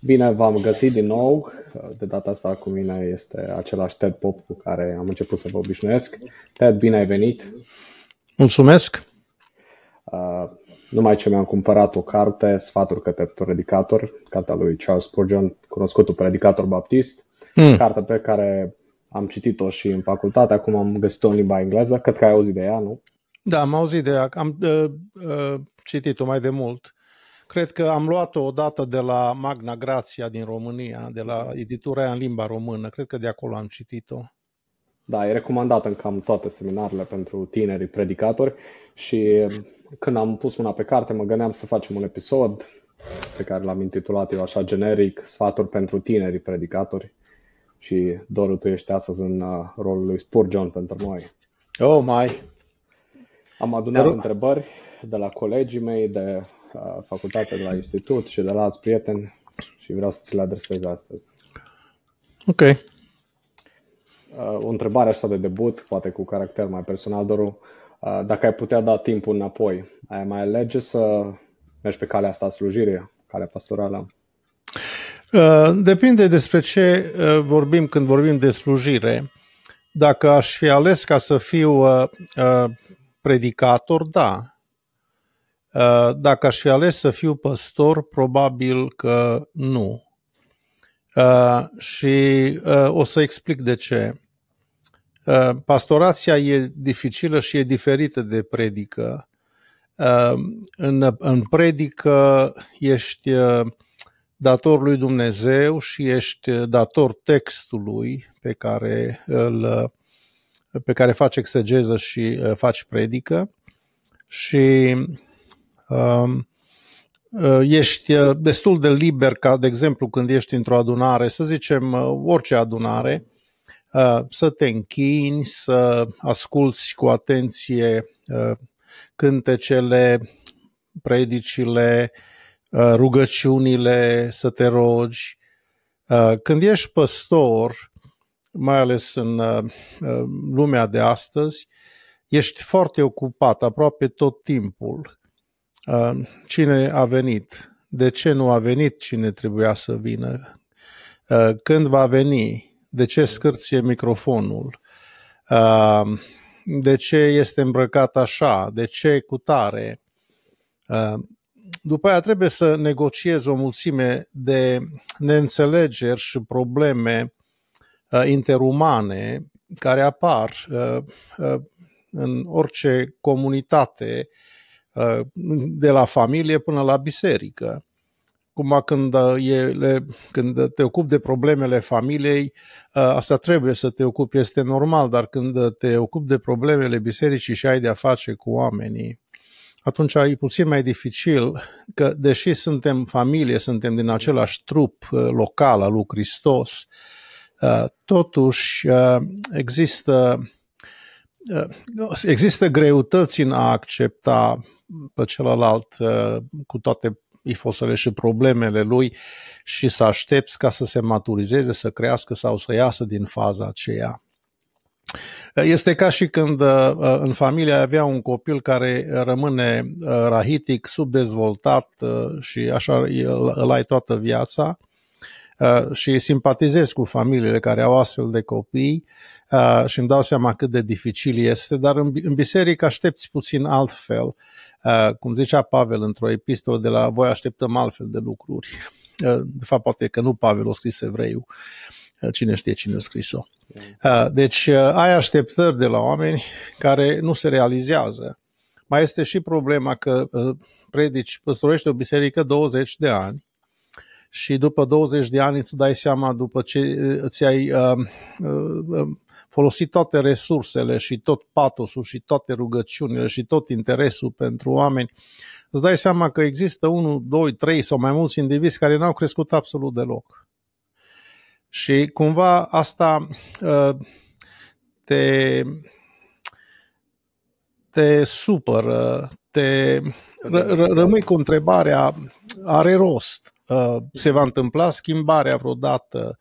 Bine v-am găsit din nou. De data asta cu mine este același Ted Pop cu care am început să vă obișnuiesc. Ted, bine ai venit! Mulțumesc! Uh, numai ce mi-am cumpărat o carte, Sfaturi către predicator, cartea lui Charles Spurgeon, cunoscutul predicator baptist, mm. carte pe care am citit-o și în facultate, acum am găsit-o în limba engleză, cred că ai auzit de ea, nu? Da, am auzit de ea, am uh, uh, citit-o mai de mult. Cred că am luat-o odată de la Magna Grația din România, de la editura aia în limba română. Cred că de acolo am citit-o. Da, e recomandată în cam toate seminarele pentru tinerii predicatori și când am pus mâna pe carte, mă gândeam să facem un episod pe care l-am intitulat eu așa generic, Sfaturi pentru tinerii predicatori și Doru, tu ești astăzi în uh, rolul lui Spurgeon pentru noi. Oh, mai! Am adunat întrebări de la colegii mei, de facultate, de la institut și de la alți prieteni și vreau să ți le adresez astăzi. Ok. Uh, o întrebare așa de debut, poate cu caracter mai personal, Doru. Uh, dacă ai putea da timpul înapoi, ai mai alege să mergi pe calea asta a slujirii, calea pastorală? Uh, depinde despre ce vorbim când vorbim de slujire. Dacă aș fi ales ca să fiu predicator, da, Uh, dacă aș fi ales să fiu păstor, probabil că nu. Uh, și uh, o să explic de ce. Pastorația e dificilă și e diferită de predică. În, predică ești dator lui Dumnezeu și ești dator textului pe care îl pe care faci exegeză și faci predică și Um, uh, ești uh, destul de liber ca, de exemplu, când ești într-o adunare, să zicem uh, orice adunare, să te închini, să asculți cu atenție cântecele, predicile, rugăciunile, să te rogi. Când ești păstor, mai ales în lumea de astăzi, ești foarte ocupat aproape tot timpul cine a venit, de ce nu a venit cine trebuia să vină, când va veni, de ce scârție microfonul, de ce este îmbrăcat așa, de ce cu tare. După aia trebuie să negociezi o mulțime de neînțelegeri și probleme uh, interumane care apar uh, uh, în orice comunitate uh, Uh, de la familie până la biserică. cum când, uh, ele, când te ocupi de problemele familiei, uh, asta trebuie să te ocupi, este normal, dar când te ocupi de problemele bisericii și ai de-a face cu oamenii, atunci e puțin mai dificil că, deși suntem familie, suntem din același trup local al lui Hristos, totuși există, există greutăți în a accepta pe celălalt uh, cu toate ifosele și problemele lui și să aștepți ca să se maturizeze, să crească sau să iasă din faza aceea. Uh, este ca și când uh, în familie avea un copil care rămâne rahitic, subdezvoltat și așa îl ai toată viața și simpatizez cu familiile care au astfel de copii și îmi dau seama cât de dificil este, dar în biserică aștepți puțin altfel. Uh, cum zicea Pavel într-o epistolă de la voi așteptăm altfel de lucruri. Uh, de fapt, poate că nu Pavel o scris evreu, uh, cine știe cine a scris-o. Deci ai așteptări de la oameni care nu se realizează. Mai este și problema că predici, păstorești o biserică 20 de ani și după 20 de ani îți dai seama, după ce ți-ai uh, uh, folosi toate resursele și tot patosul și toate rugăciunile și tot interesul pentru oameni, îți dai seama că există unul, doi, trei sau mai mulți indivizi care n-au crescut absolut deloc. Și cumva asta uh, te, te supără, te r- rămâi cu întrebarea, are rost, uh, se va întâmpla schimbarea vreodată,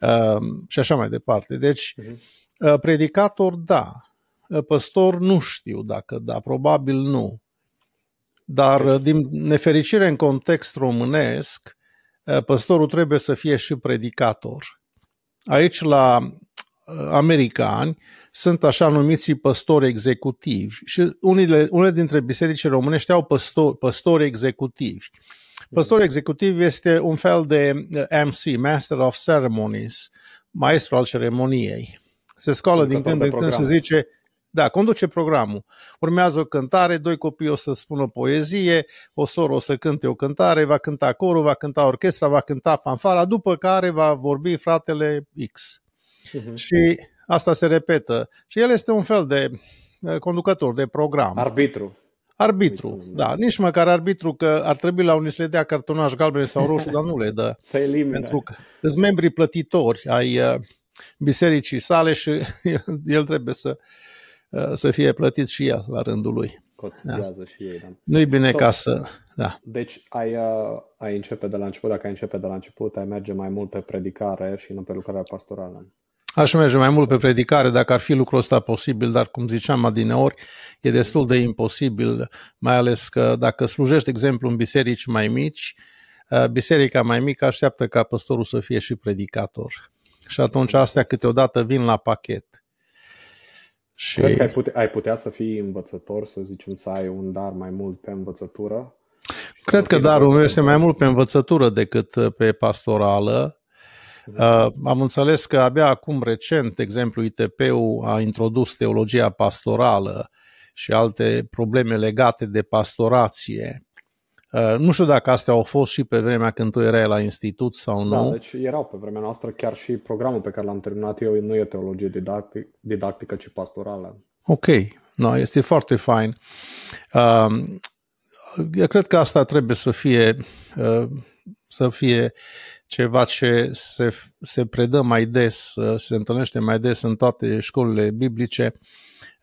Ehm, și așa mai departe. Deci, mhm. eh, predicator, da. Eh, păstor, nu știu dacă da, probabil nu. Dar, eh, din nefericire, în context românesc, păstorul trebuie să fie și predicator. Aici, la americani, sunt așa numiți păstori executivi și unele, unele dintre bisericii românești au păstori, păstori executivi. Uh, Păstorul executiv este un fel de eh, MC, Master of Ceremonies, maestru al ceremoniei. Se scoală din când în când și zice, da, conduce programul. Urmează o cântare, doi copii o să spună poezie, o soră o să cânte o cântare, va cânta corul, va cânta orchestra, va cânta fanfara, după care va vorbi fratele X. Uh-huh. Și asta se repetă. Și el este un fel de eh, conducător de program. Arbitru. Arbitru, nici păi da, da, nici măcar arbitru, că ar trebui la unii să le dea cartonaș galben sau roșu, dar nu le dă. Să elimine. Pentru că sunt membrii plătitori ai uh, bisericii sale și el trebuie să, uh, să fie plătit și el la rândul lui. da. și ei, da. Nu-i bine so, ca să... Da. Deci ai, uh, ai începe de la început, dacă ai începe de la început, ai merge mai mult pe predicare și nu pe lucrarea pastorală. Aș merge mai mult pe predicare dacă ar fi lucrul ăsta posibil, dar cum ziceam adineori, e destul de imposibil, mai ales că dacă slujești, de exemplu, în biserici mai mici, eh, biserica mai mică așteaptă ca păstorul să fie și predicator. Și atunci astea câteodată vin la pachet. Și... Crezi că ai putea, ai putea să fii învățător, să zicem, să ai un dar mai mult pe învățătură? Cred că darul meu este mai mult pe învățătură decât pe pastorală. Uh, am înțeles că abia acum recent, de exemplu, ITP-ul a introdus teologia pastorală și alte probleme legate de pastorație. Uh, nu știu dacă astea au fost și pe vremea când tu erai la institut sau da, nu. Da, deci erau pe vremea noastră chiar și programul pe care l-am terminat eu nu e teologie didactic, didactică, ci pastorală. Ok, no, este foarte fain. Uh, eu cred că asta trebuie să fie, uh, să fie ceva ce se, se predă mai des, se întâlnește mai des în toate școlile biblice,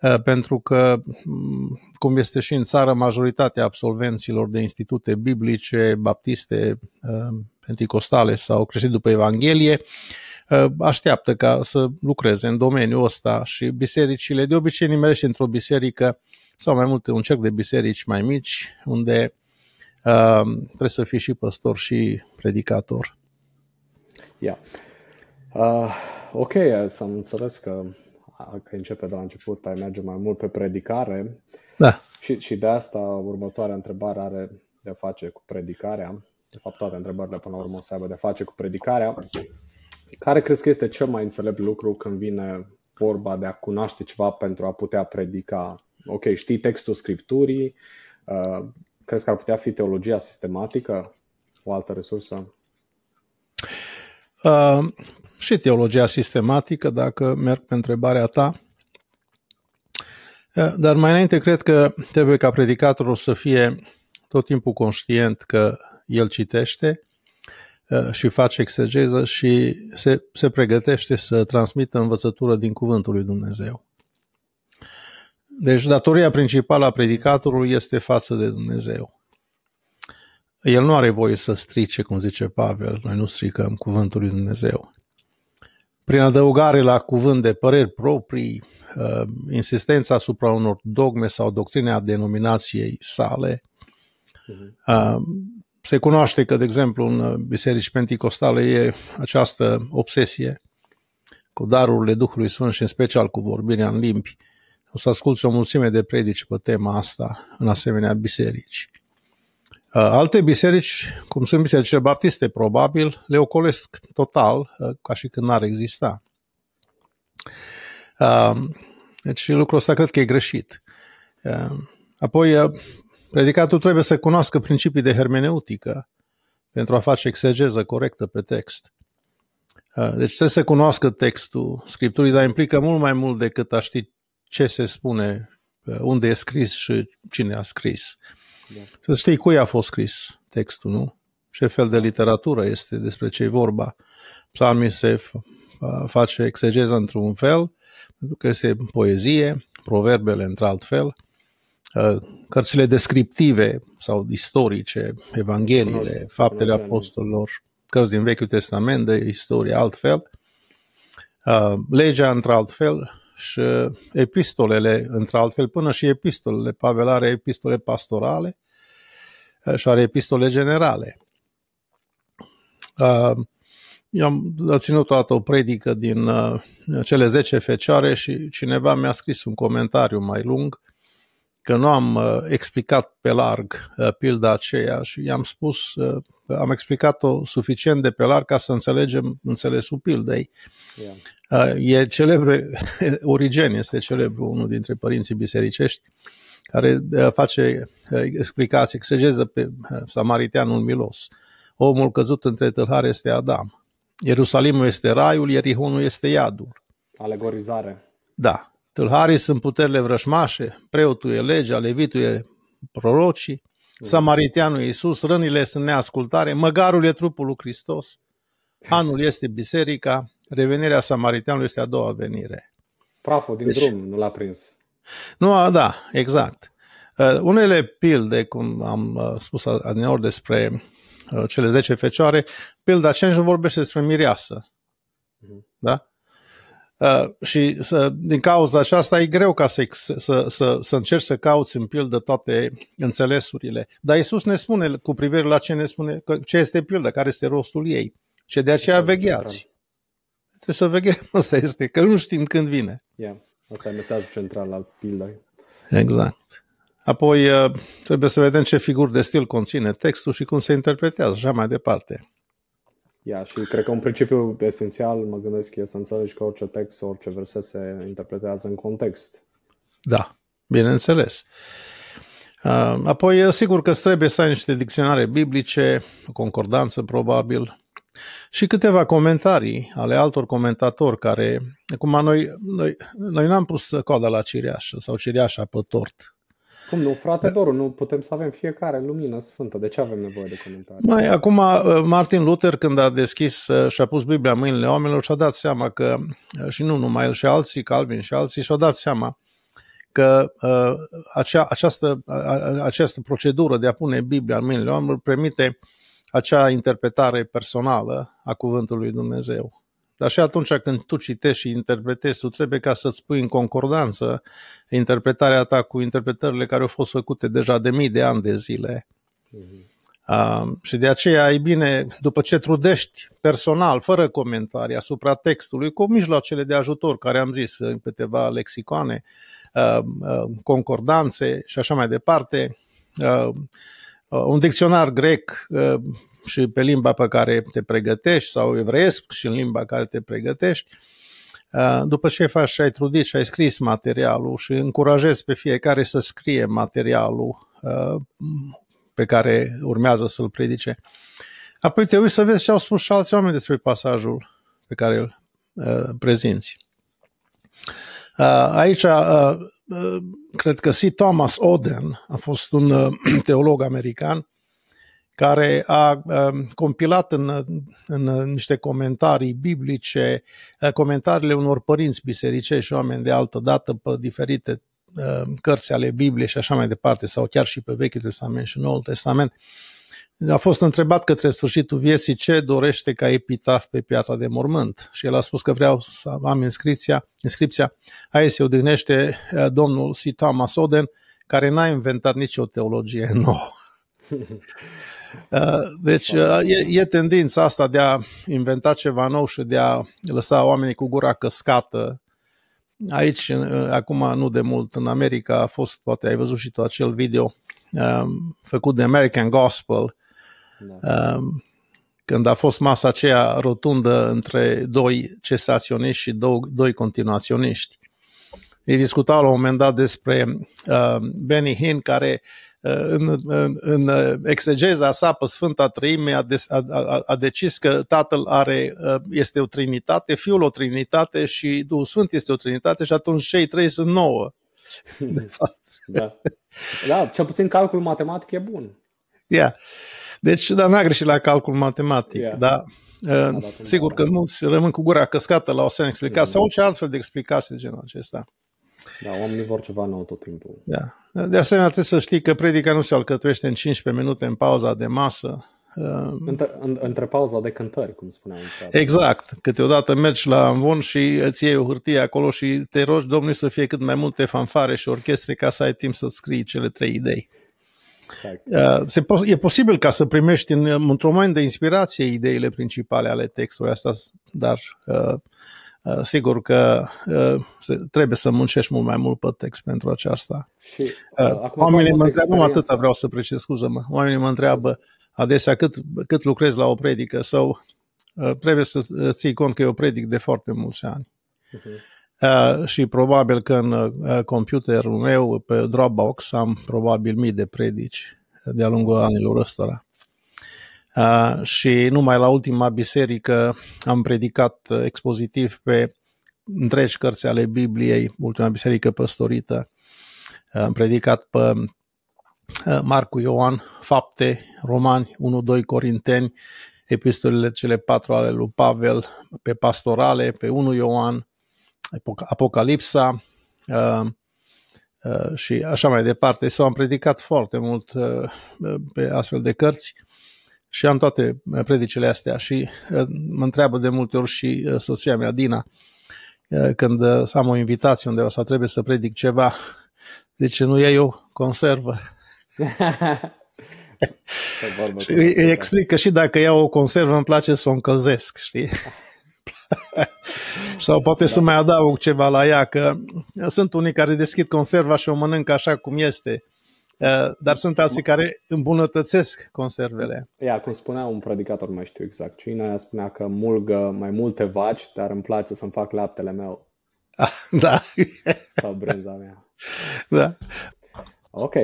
uh, pentru că, mm, cum este și în țară, majoritatea absolvenților de institute biblice, baptiste, uh, penticostale sau creștini după Evanghelie, uh, așteaptă ca să lucreze în domeniul ăsta și bisericile, de obicei nimerește într-o biserică sau mai multe, un cerc de biserici mai mici, unde trebuie să fii și păstor și predicator. Yeah. Uh, ok, să înțeles că, că începe de la început, ai merge mai mult pe predicare da. și, și de asta următoarea întrebare are de a face cu predicarea. De fapt, toate întrebările până la urmă o să aibă de a face cu predicarea. Care crezi că este cel mai înțelept lucru când vine vorba de a cunoaște ceva pentru a putea predica? Ok, știi textul scripturii, uh, crezi că ar putea fi teologia sistematică, o altă resursă? Uh, și teologia sistematică, dacă merg pe întrebarea ta. Uh, dar mai înainte, cred că trebuie ca predicatorul să fie tot timpul conștient că el citește uh, și face exegeză și se, se pregătește să transmită învățătură din Cuvântul lui Dumnezeu. Deci, datoria principală a predicatorului este față de Dumnezeu. El nu are voie să strice, cum zice Pavel, noi nu stricăm cuvântul lui Dumnezeu. Prin adăugare la cuvânt de păreri proprii, uh, insistența asupra unor dogme sau doctrine a denominației sale, mhm. uh, se cunoaște că, de exemplu, în biserici penticostale e această obsesie cu darurile Duhului Sfânt și în special cu vorbirea în limbi. O să asculți o mulțime de predici pe tema asta în asemenea biserici. Uh, alte biserici, cum sunt bisericile baptiste, probabil, le ocolesc total, uh, ca și când n-ar exista. Uh, deci lucrul ăsta cred că e greșit. Apoi, predicatul trebuie să cunoască principii de hermeneutică pentru a face exegeză corectă pe text. Deci trebuie să cunoască textul Scripturii, dar implică mult mai mult decât a ști ce se spune, unde e scris și cine a scris. Uh, să știi cui a fost scris textul, nu? Ce fel de literatură este, despre ce e vorba. Psalmii se face exegeză într-un fel, pentru că este poezie, proverbele într-alt fel, cărțile descriptive sau istorice, Evangheliile, faptele apostolilor, cărți din Vechiul Testament de istorie altfel, legea într-alt fel și epistolele, între altfel, până și epistolele. Pavel are epistole pastorale și are epistole generale. Eu uh, am ținut toată o predică din uh, cele 10 fecioare și cineva mi-a scris un comentariu mai lung că nu am uh, explicat pe larg pilda aceea și i-am spus, am explicat-o suficient de pe larg ca să înțelegem înțelesul pildei. Uh, Yeah. Uh, e celebru, Origen este celebru, unul dintre părinții bisericești, care uh, face uh, explicații, exegeză pe Samariteanul milos. Omul căzut între tâlhare este Adam. Ierusalimul este raiul, Ierihonul este iadul. Alegorizare. Da. Tâlharii sunt puterile vrășmașe, preotul e legea, levitul e prorocii, mm. samariteanul e Iisus, rănile sunt neascultare, măgarul e trupul lui Hristos, hmm. Anul este biserica, Revenirea samariteanului este a doua venire. Praful din deci, drum nu l-a prins. Nu, a, da, exact. Uh, unele pilde, cum am uh, spus adineori despre uh, cele 10 fecioare, pilda nu vorbește despre mireasă. Uh-huh. Da? Uh, și să, din cauza aceasta e greu ca să, să, să, să încerci să cauți în pildă toate înțelesurile. Dar Isus ne spune cu privire la ce ne spune, că, ce este pildă, care este rostul ei. Și de aceea vegheați. Trebuie să vedem, asta este, că nu știm când vine. Yeah. Asta e mesajul central al pildei. Exact. Apoi uh, trebuie să vedem ce figuri de stil conține textul și cum se interpretează, așa mai departe. Ia, și cred că un principiu esențial, mă gândesc, e să înțelegi că orice text, orice verset se interpretează în context. Da, bineînțeles. Uh, apoi, uh, sigur că trebuie să ai niște dicționare biblice, o concordanță probabil, și câteva comentarii ale altor comentatori care, cum noi, noi, noi n-am pus coada la cireașă sau cireașa pe tort. Cum nu, frate Doru, nu putem să avem fiecare lumină sfântă, de ce avem nevoie de comentarii? Mai, acum uh, Martin Luther când a deschis uh, și a pus Biblia în mâinile oamenilor și-a dat seama că, uh, și nu numai el și alții, Calvin și alții, și-au dat seama că acea, această, această procedură de a pune Biblia în mâinile oamenilor permite uh, acea interpretare personală a cuvântului Dumnezeu. Dar și atunci când tu citești și interpretezi, tu trebuie ca să-ți pui în concordanță interpretarea ta cu interpretările care au fost făcute deja de mii de ani de zile. Mm-hmm. Uh, și de aceea e bine, după ce trudești personal, fără comentarii asupra textului, cu mijloacele de ajutor, care am zis, câteva lexicoane, uh, uh, concordanțe și așa mai departe, uh, Uh, un dicționar grec uh, și pe limba pe care te pregătești sau evreiesc și în limba care te pregătești. Uh, după ce faci și ai trudit și ai scris materialul și încurajezi pe fiecare să scrie materialul pe care urmează să-l predice. Apoi te uiți să vezi ce au spus și alți oameni despre pasajul pe care îl prezinți. Aici Ehm, cred că și Thomas Oden a fost un ehm, teolog american care a ehm, compilat în, în niște comentarii biblice eh, comentariile unor părinți bisericești și oameni de altă dată pe diferite cărți ale Bibliei și așa mai departe, sau chiar și pe Vechiul Testament și Noul Testament. Uh, a fost întrebat către sfârșitul vieții ce dorește ca epitaf pe piatra de mormânt și el a spus că vreau să am inscripția, inscripția aia se odihnește eh, domnul Sita Masoden, care n-a inventat nicio teologie nouă. Eh, deci eh, e, e tendința asta de a inventa ceva nou și de a lăsa oamenii cu gura căscată. Aici, acum nu de mult, în America a fost, poate ai văzut și tu acel video făcut de American Gospel, da. Ehm, când a fost masa aceea rotundă între doi cesaționiști și doi, doi continuaționiști. Ei discutau la un moment dat despre uh, Benny Hinn, care eh, în, în, în exegeza sa pe Sfânta Trăime a, des, a, a, a decis că Tatăl are, eh, este o trinitate, Fiul o trinitate și Duhul Sfânt este o trinitate și atunci cei trei sunt nouă. De fapt. Da. da, cel puțin calculul matematic e bun. Yeah. Deci, dar n-a greșit la calcul matematic, yeah. da? Uh, sigur că nu rămân cu gura căscată la o să explicație da. sau orice altfel de explicație de genul acesta. Da, oamenii vor ceva nou tot timpul. Da. De asemenea, trebuie să știi că predica nu se alcătuiește în 15 minute în pauza de masă. Uh, între, în, între pauza de cântări, cum spuneam. Exact. Câteodată mergi la Amvon și îți iei o hârtie acolo și te rogi Domnului să fie cât mai multe fanfare și orchestre ca să ai timp să scrii cele trei idei. Exact. Uh, se po- e posibil ca să primești în, într-un moment de inspirație ideile principale ale textului asta, dar uh, uh, sigur că uh, se, trebuie să muncești mult mai mult pe text pentru aceasta. Și, uh, uh, oamenii mă întreabă, atâta vreau să precis, scuză-mă, oamenii mă întreabă adesea cât, cât lucrez la o predică sau trebuie să ții cont că eu predic de foarte mulți ani. Uh-huh. Eh, și probabil că în eh, computerul meu, pe Dropbox, am probabil mii de predici de-a lungul anilor ăstora. Eh, și numai la ultima biserică am predicat expozitiv pe întregi cărți ale Bibliei, ultima biserică păstorită. Am predicat pe Marcu Ioan, Fapte, Romani, 1-2 Corinteni, epistolele cele patru ale lui Pavel, pe pastorale, pe 1 Ioan, Apocalipsa uh, uh, și așa mai departe. S-au am predicat foarte mult uh, pe astfel de cărți și am toate predicele astea și mă întreabă de multe ori și soția mea, Dina, când am o invitație undeva sau trebuie să predic ceva, ce nu iei eu conservă. și îi da. explic că și dacă iau o conservă, îmi place să o încălzesc, știi? Sau poate da. să mai adaug ceva la ea, că sunt unii care deschid conserva și o mănâncă așa cum este. Eh, dar sunt alții care îmbunătățesc conservele. Ia, cum spunea un predicator, mai știu exact cine, spunea că mulgă mai multe vaci, dar îmi place să-mi fac laptele meu. Da. Sau brânza mea. Da. Ok.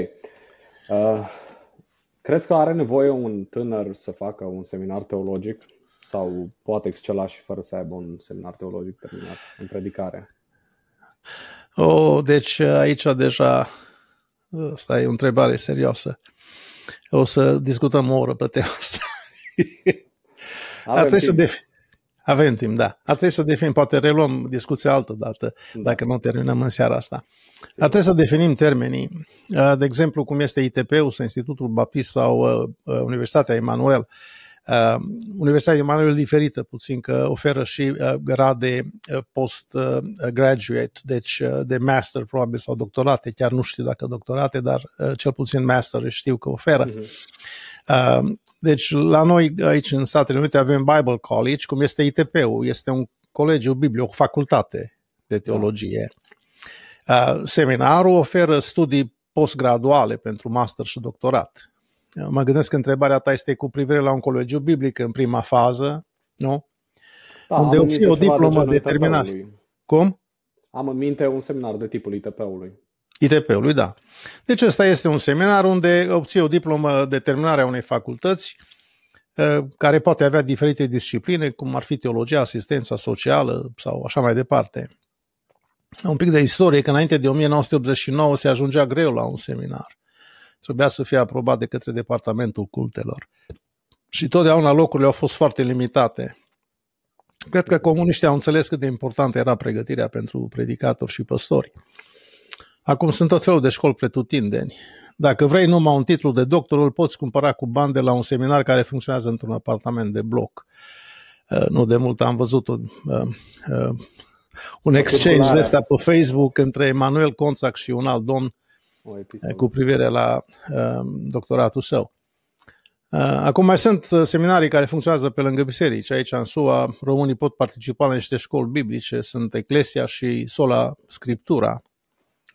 Uh, crezi că are nevoie un tânăr să facă un seminar teologic? sau poate excela și fără să aibă un seminar teologic terminat în predicare? Oh, deci aici deja, asta e o întrebare serioasă. O să discutăm o oră pe tema asta. Avem Ar trebui să defi- avem timp, da. Ar trebui să definim, poate reluăm discuția altă dată, da. dacă nu terminăm în seara asta. Ar trebui să definim termenii, de exemplu, cum este ITP-ul sau Institutul Baptist sau uh, Universitatea Emanuel. Uh, Uh, Universitatea Emanuel e diferită puțin că oferă și uh, grade uh, postgraduate, deci uh, de master probabil sau doctorate, chiar nu știu dacă doctorate, dar uh, cel puțin master știu că oferă. Uh-huh. Deci la noi aici în Statele Unite avem Bible College, cum este ITP-ul, este un colegiu biblic, o facultate de teologie. Mhm. Seminarul oferă studii postgraduale pentru master și doctorat. Mă gândesc că întrebarea ta este cu privire la un colegiu biblic în prima fază, nu? Da, Unde obții o diplomă de, de terminat. Cum? Am în minte un seminar de tipul ITP-ului. ITP-ului, da. Deci ăsta este un seminar unde obții o diplomă de terminare a unei facultăți ă, care poate avea diferite discipline, cum ar fi teologia, asistența socială sau așa mai departe. Un pic de istorie, că înainte de 1989 se ajungea greu la un seminar trebuia să fie aprobat de către Departamentul Cultelor. Și totdeauna locurile au fost foarte limitate. Cred că comuniștii au înțeles cât de importantă era pregătirea pentru predicatori și păstori. Acum sunt tot felul de școli pretutindeni. Dacă vrei numai un titlu de doctor, îl poți cumpăra cu bani de la un seminar care funcționează într-un apartament de bloc. Uh, nu de mult am văzut un, uh, uh, un exchange de ăsta pe Facebook între Emanuel Conțac și un alt domn o cu privire la uh, doctoratul său. Uh, acum mai sunt uh, seminarii care funcționează pe lângă biserici. Aici, în SUA, românii pot participa la niște școli biblice, sunt Eclesia și Sola Scriptura.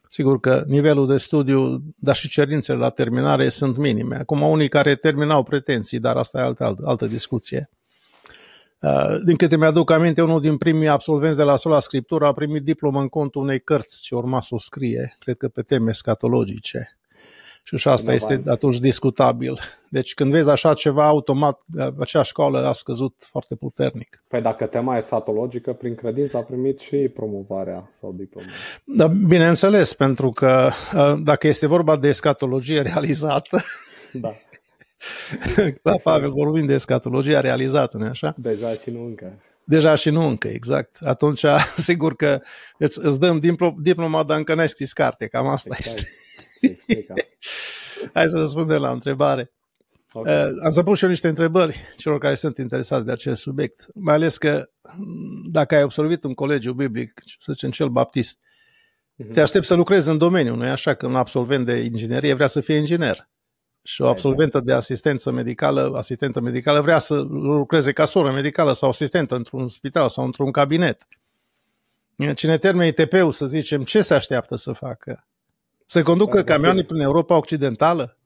Sigur că nivelul de studiu, dar și cerințele la terminare sunt minime. Acum, unii care terminau pretenții, dar asta e altă, altă, altă discuție. Uh, din câte mi-aduc aminte, unul din primii absolvenți de la Sola Scriptura a primit diplomă în contul unei cărți ce urma să o scrie, cred că pe teme scatologice. Și așa asta este atunci discutabil. Deci când vezi așa ceva, automat uh, acea școală a scăzut foarte puternic. Păi dacă tema e satologică, prin credință a primit și promovarea sau diploma. Da, bineînțeles, pentru că uh, dacă este vorba de escatologie realizată, da. da, Pavel, vorbim de escatologia realizată, nu așa? Deja și nu încă. Deja și nu încă, exact. Atunci, sigur că îți, îți dăm diplo- diploma, dar încă n-ai scris carte, cam asta exact. este. Hai să răspundem la întrebare. Okay. Eh, am să pun și eu niște întrebări celor care sunt interesați de acest subiect, mai ales că mm, dacă ai observat un colegiu biblic, să zicem cel baptist, mhm. te aștept să lucrezi în domeniu, nu e așa că un absolvent de inginerie vrea să fie inginer și o absolventă da. de asistență medicală, asistentă medicală vrea să lucreze ca soră medicală sau asistentă într-un spital sau într-un cabinet. Cine termine ITP-ul, să zicem, ce se așteaptă să facă? Să conducă Așa camioane da. prin Europa Occidentală?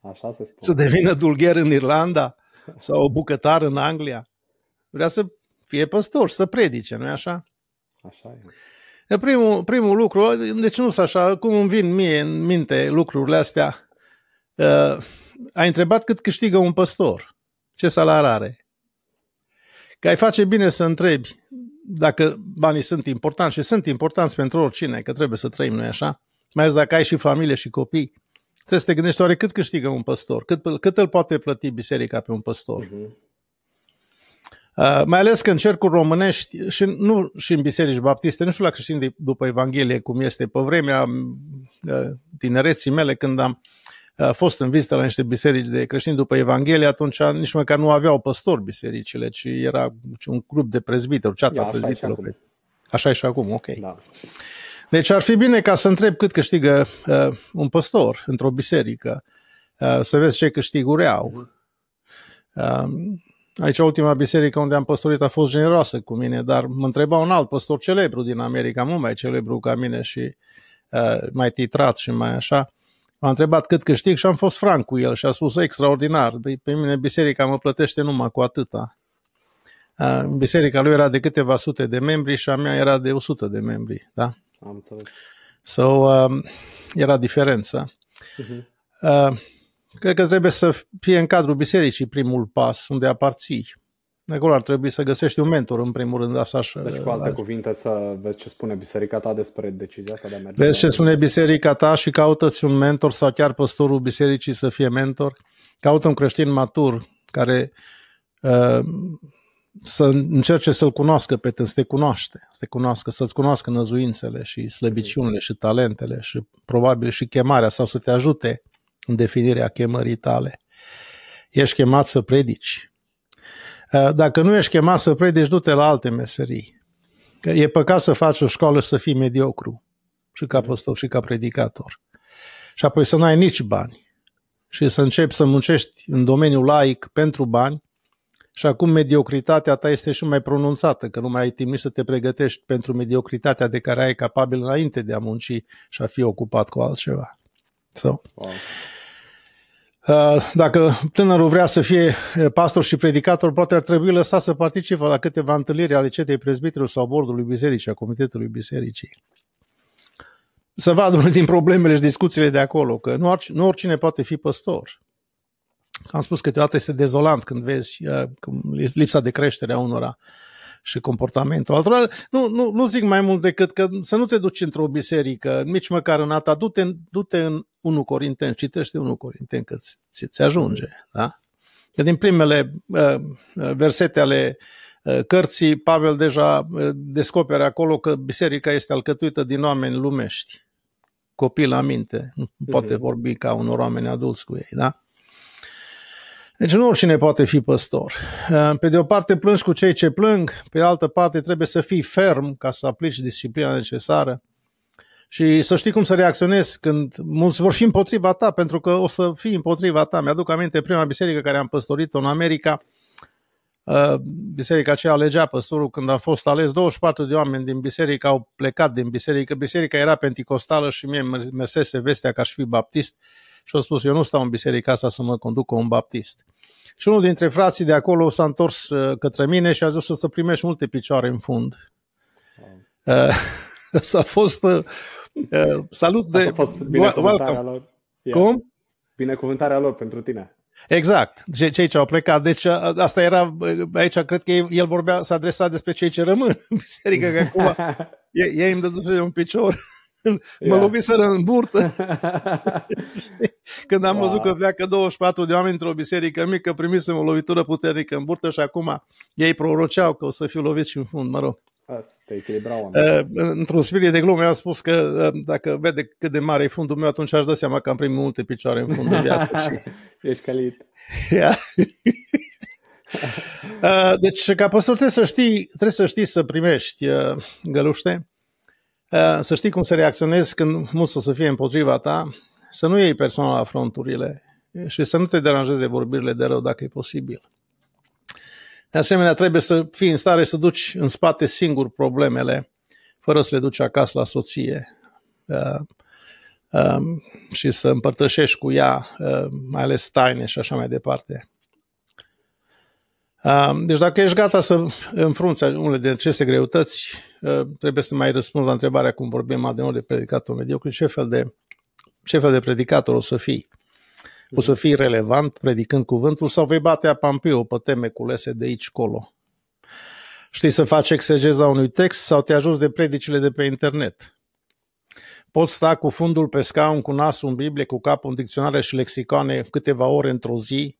Așa se spune. Să devină dulgher în Irlanda? Sau bucătar în Anglia? Vrea să fie păstor, să predice, nu-i așa? Așa e. Primul, primul lucru, deci nu s așa, cum îmi vin mie în minte lucrurile astea, Uh, ai întrebat cât câștigă un păstor, ce salar are. Că ai face bine să întrebi dacă banii sunt importanți și sunt importanți pentru oricine, că trebuie să trăim noi așa, mai ales dacă ai și familie și copii, trebuie să te gândești oare cât câștigă un păstor, cât, cât îl poate plăti biserica pe un păstor. Uh-huh. Uh, mai ales că în cercuri românești și, nu, și în biserici baptiste, nu știu la creștini după Evanghelie cum este, pe vremea uh, tinereții mele când am a fost în vizită la niște biserici de creștini după Evanghelie, atunci nici măcar nu aveau păstori bisericile, ci era un grup de prezbiteri, ceata prezbiterilor. Așa e și acum, ok. Da. Deci ar fi bine ca să întreb cât câștigă uh, un păstor într-o biserică, uh, să vezi ce câștiguri au. Uh, aici ultima biserică unde am păstorit a fost generoasă cu mine, dar mă întreba un alt păstor celebru din America, mult mai celebru ca mine și uh, mai titrat și mai așa, M-a întrebat cât câștig și am fost franc cu el și a spus extraordinar. Pe mine biserica mă plătește numai cu atâta. Biserica lui era de câteva sute de membri și a mea era de 100 de membri. Da? Am înțeles. So, uh, era diferența. Mhm. Uh-huh. Uh, cred că trebuie să fie în cadrul bisericii primul pas unde aparții. Acolo ar trebui să găsești un mentor, în primul rând, așa. Deci, cu alte aș... cuvinte, să vezi ce spune biserica ta despre decizia asta de a merge. Vezi ce spune biserica ta și caută-ți un mentor sau chiar păstorul bisericii să fie mentor. Caută un creștin matur care uh, să încerce să-l cunoască pe tine, să te cunoaște, să te cunoască, să-ți cunoască năzuințele și slăbiciunile și talentele și probabil și chemarea sau să te ajute în definirea chemării tale. Ești chemat să predici, Eh, dacă nu ești chemat să predeci, du-te la alte meserii. Că e păcat să faci o școală să fii mediocru, și ca păstor, și ca predicator. Și apoi să n-ai nici bani. Și să începi să muncești în domeniul laic pentru bani, și acum mediocritatea ta este și mai pronunțată, că nu mai ai timp nici să te pregătești pentru mediocritatea de care ai capabil înainte de a munci și a fi ocupat cu altceva. So. Wow. Uh, dacă tânărul vrea să fie pastor și predicator, poate ar trebui lăsat să participe la câteva întâlniri ale cetei prezbiterilor sau bordului bisericii, a comitetului bisericii. Să vadă unul din problemele și discuțiile de acolo, că nu, oricine poate fi păstor. Am spus că câteodată este dezolant când vezi uh, lipsa de creștere a unora. Uh, și comportamentul altora. Nu, nu, nu zic mai mult decât că să nu te duci într-o biserică, nici măcar în ata, du-te, du-te în 1 Corinten, citește 1 Corinten că ți, ți ajunge. Da? Că din primele uh, uh versete ale uh, cărții, Pavel deja uh, descoperă acolo că biserica este alcătuită din oameni lumești, copii la minte, nu poate mhm. vorbi ca unor oameni adulți cu ei, da? Deci nu oricine poate fi păstor. Ehm, pe de o parte plângi cu cei ce plâng, pe de altă parte trebuie să fii ferm ca să aplici disciplina necesară și să știi cum să reacționezi când mulți vor fi împotriva ta, pentru că o să fii împotriva ta. Mi-aduc aminte prima biserică care am păstorit-o în America, ehm, biserica aceea alegea păstorul când a fost ales 24 de oameni din biserică au plecat din biserică. Biserica era penticostală și mie mersese vestea că aș fi baptist și au spus eu nu stau în biserica asta să mă conduc cu un baptist. Și unul dintre frații de acolo s-a întors uh, către mine și a zis o să primești multe picioare în fund. Uh, asta a fost uh, salut de... A fost binecuvântarea lor. Cum? Binecuvântarea lor pentru tine. Exact, cei ce au plecat. Deci asta era, aici cred că el vorbea, s-a adresat despre cei ce rămân în biserică, că acum ei, ei îmi dăduse un picior. mă yeah. loviseră în burtă. Când am wow. văzut că pleacă 24 de oameni într-o biserică mică, primisem o lovitură puternică în burtă și acum ei proroceau că o să fiu lovit și în fund, mă rog. Uh, într-un spirit de glume am spus că eh, dacă vede cât de mare e fundul meu, atunci aș da seama că am primit multe picioare în fundul de viață. și... Ești calit. Eh, deci, ca păstor, trebuie să știi, trebuie să, știi să primești găluște Eh, să știi cum să reacționezi când mulți o să fie împotriva ta, să nu iei personal la fronturile și să nu te deranjeze vorbirile de rău dacă e posibil. De asemenea, trebuie să fii în stare să duci în spate singur problemele, fără să le duci acasă la soție eh, eh, și să împărtășești cu ea, mai ales taine și așa mai departe. Deci dacă ești gata să înfrunți unele dintre aceste greutăți, ă, trebuie să mai răspunzi la întrebarea cum vorbim adeori de predicator mediocru, ce fel de, ce fel de predicator o să fii. O să fii relevant predicând cuvântul sau vei bate apa în pe teme culese de aici colo. Știi să faci exegeza unui text sau te ajuți de predicile de pe internet. Poți sta cu fundul pe scaun, cu nasul în Biblie, cu capul în dicționare și lexicoane câteva ore într-o zi,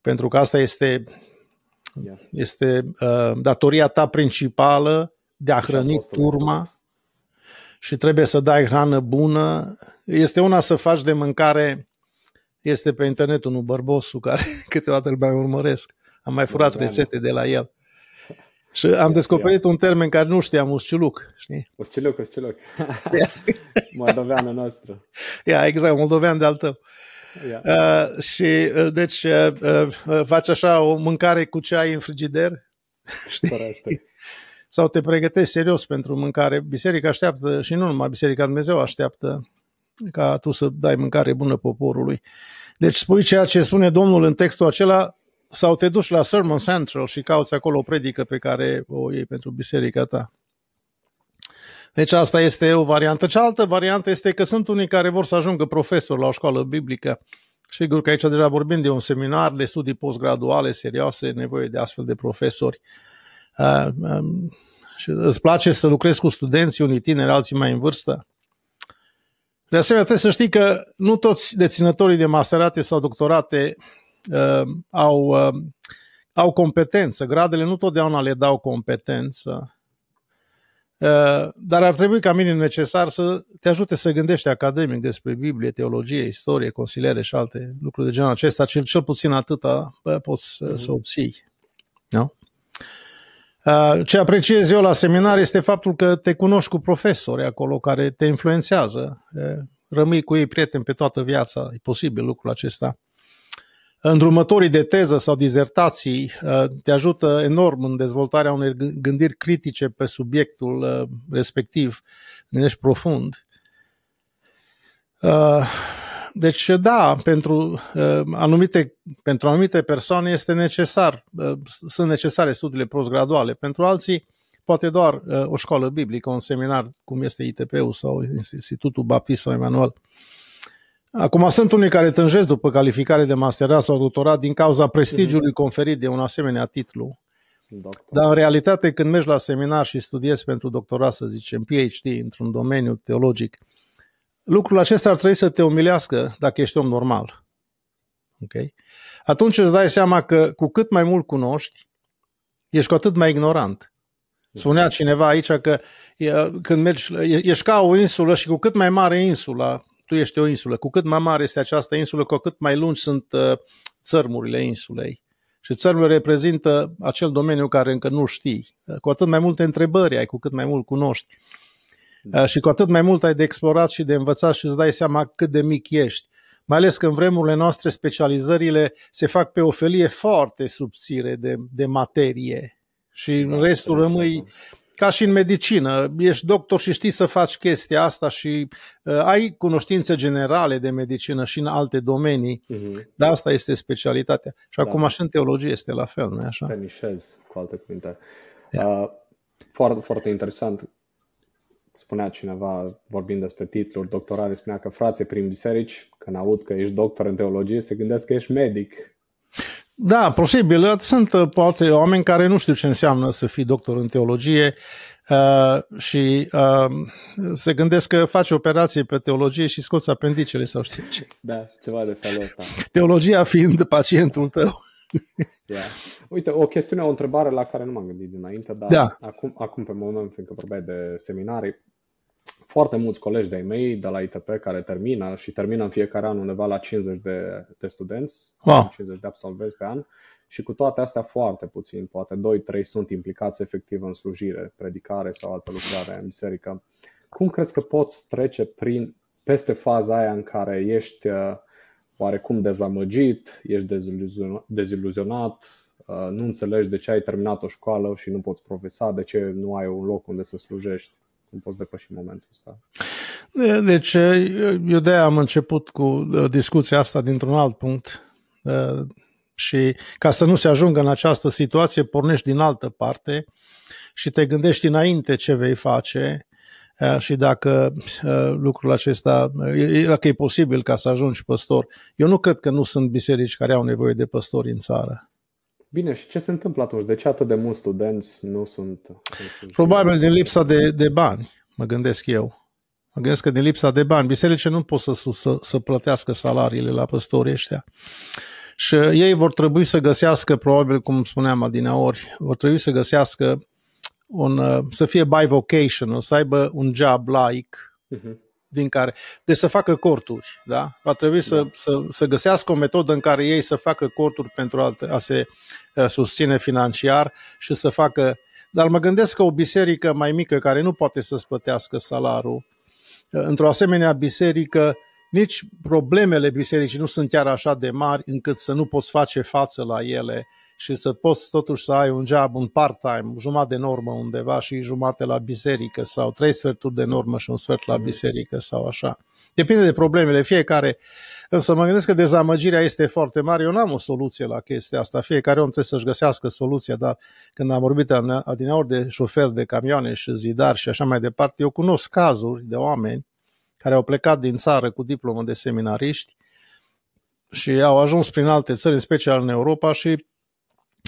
pentru că asta este este uh, datoria ta principală de a hrăni turma și trebuie să dai hrană bună. Este una să faci de mâncare, este pe internet unul bărbosul care câteodată îl mai urmăresc. Am mai furat rețete de la el. Și am descoperit un termen care nu știam, usciluc, știi? Usciluc, usciluc. Moldoveanul nostru. Ia, exact, moldovean de-al tău. Uh, Uh, și, uh, deci, uh, faci așa o mâncare cu ce ai în frigider, știi? Sau te pregătești serios pentru mâncare. Biserica așteaptă, și nu numai Biserica Dumnezeu așteaptă ca tu să dai mâncare bună poporului. Deci spui ceea ce spune Domnul în textul acela sau te duci la Sermon Central și cauți acolo o predică pe care o iei pentru biserica ta. Deci asta este o variantă. Cealaltă variantă este că sunt unii care vor să ajungă profesori la o școală biblică. Sigur că aici deja vorbim de un seminar de studii postgraduale serioase, nevoie de astfel de profesori. Uh, um, și îți place să lucrezi cu studenții, unii tineri, alții mai în vârstă? De asemenea, trebuie să știi că nu toți deținătorii de masterate sau doctorate uh, au, uh, au competență. Gradele nu totdeauna le dau competență. Eh, dar ar trebui ca minim necesar să te ajute să gândești academic despre Biblie, teologie, istorie, consiliere și alte lucruri de genul acesta, cel, cel puțin atâta poți să, să mhm. obții. Nu? Eh, ce apreciez eu la seminar este faptul că te cunoști cu profesori acolo care te influențează, eh, rămâi cu ei prieten pe toată viața, e posibil lucrul acesta. Îndrumătorii de teză sau dizertații uh, te ajută enorm în dezvoltarea unei gândiri critice pe subiectul uh, respectiv, gândești profund. Uh, deci, da, pentru anumite, pentru anumite persoane este necesar, sunt necesare studiile postgraduale, pentru alții poate doar o școală biblică, un seminar cum este ITP-ul sau Institutul Baptist sau Emanuel. Acum sunt unii care tânjesc după calificare de masterat sau doctorat din cauza prestigiului conferit de un asemenea titlu. Doctor. Dar în realitate când mergi la seminar și studiezi pentru doctorat, să zicem, PhD într-un domeniu teologic, lucrul acesta ar trebui să te umilească dacă ești om normal. Okay? Atunci îți dai seama că cu cât mai mult cunoști, ești cu atât mai ignorant. Spunea cineva aici că e, când mergi, ești ca o insulă și cu cât mai mare insula, tu ești o insulă. Cu cât mai mare este această insulă, cu cât mai lungi sunt uh, țărmurile insulei. Și țărmurile reprezintă acel domeniu care încă nu știi. Uh, cu atât mai multe întrebări ai, cu cât mai mult cunoști. Da. Uh, și cu atât mai mult ai de explorat și de învățat și îți dai seama cât de mic ești. Mai ales că în vremurile noastre specializările se fac pe o felie foarte subțire de, de materie și în da, restul rămâi da, ca și în medicină, ești doctor și știi să faci chestia asta și uh, ai cunoștințe generale de medicină și în alte domenii, uh-huh. dar asta este specialitatea. Și da. acum și în teologie este la fel, nu-i așa? Penișez, cu alte cuvinte. Yeah. Da. Uh, foarte, foarte interesant. Spunea cineva, vorbind despre titluri doctorale, spunea că frații prin biserici, când aud că ești doctor în teologie, se gândesc că ești medic. Da, posibil. Sunt uh, poate oameni care nu știu ce înseamnă să fii doctor în teologie uh, și uh, se gândesc că faci operație pe teologie și scoți apendicele sau știu ce. Da, ceva de felul ăsta. Teologia fiind pacientul tău. Yeah. Da. Uite, o chestiune, o întrebare la care nu m-am gândit dinainte, dar da. acum, acum pe moment, fiindcă vorbeai de seminarii, foarte mulți colegi de-ai mei de la ITP care termină și termină în fiecare an undeva la 50 de, de studenți, wow. 50 de absolvenți pe an și cu toate astea foarte puțin, poate 2-3 sunt implicați efectiv în slujire, predicare sau altă lucrare în biserică. Cum crezi că poți trece prin, peste faza aia în care ești uh, oarecum dezamăgit, ești deziluzionat, uh, nu înțelegi de ce ai terminat o școală și nu poți profesa, de ce nu ai un loc unde să slujești? cum poți depăși momentul ăsta. Deci, eu de am început cu uh, discuția asta dintr-un alt punct uh, și ca să nu se ajungă în această situație, pornești din altă parte și te gândești înainte ce vei face uh, și dacă lucrul acesta, dacă e posibil ca să ajungi păstor. Eu nu cred că nu sunt biserici care au nevoie de păstori în țară. Bine, și ce se întâmplă atunci? De ce atât de mulți studenți nu sunt... Probabil din lipsa de, de bani, mă gândesc eu. Mă gândesc că din lipsa de bani, biserice nu pot să, să, să plătească salariile la păstorii ăștia. Și ei vor trebui să găsească, probabil, cum spuneam ori vor trebui să găsească un, să fie by vocation să aibă un job like, uh-huh din care, de să facă corturi, da? Va trebui da. să, să, să găsească o metodă în care ei să facă corturi pentru a, a se susține financiar și să facă. Dar mă gândesc că o biserică mai mică care nu poate să spătească salarul, într-o asemenea biserică, nici problemele bisericii nu sunt chiar așa de mari încât să nu poți face față la ele și să poți totuși să ai un job, un part-time, jumătate de normă undeva și jumate la biserică sau trei sferturi de normă și un sfert la mhm. biserică sau așa. Depinde de problemele fiecare, însă mă gândesc că dezamăgirea este foarte mare. Eu n-am o soluție la chestia asta. Fiecare om trebuie să-și găsească soluția, dar când am vorbit adineori de șoferi de camioane și zidar și așa mai departe, eu cunosc cazuri de oameni care au plecat din țară cu diplomă de seminariști și au ajuns prin alte țări, în special în Europa, și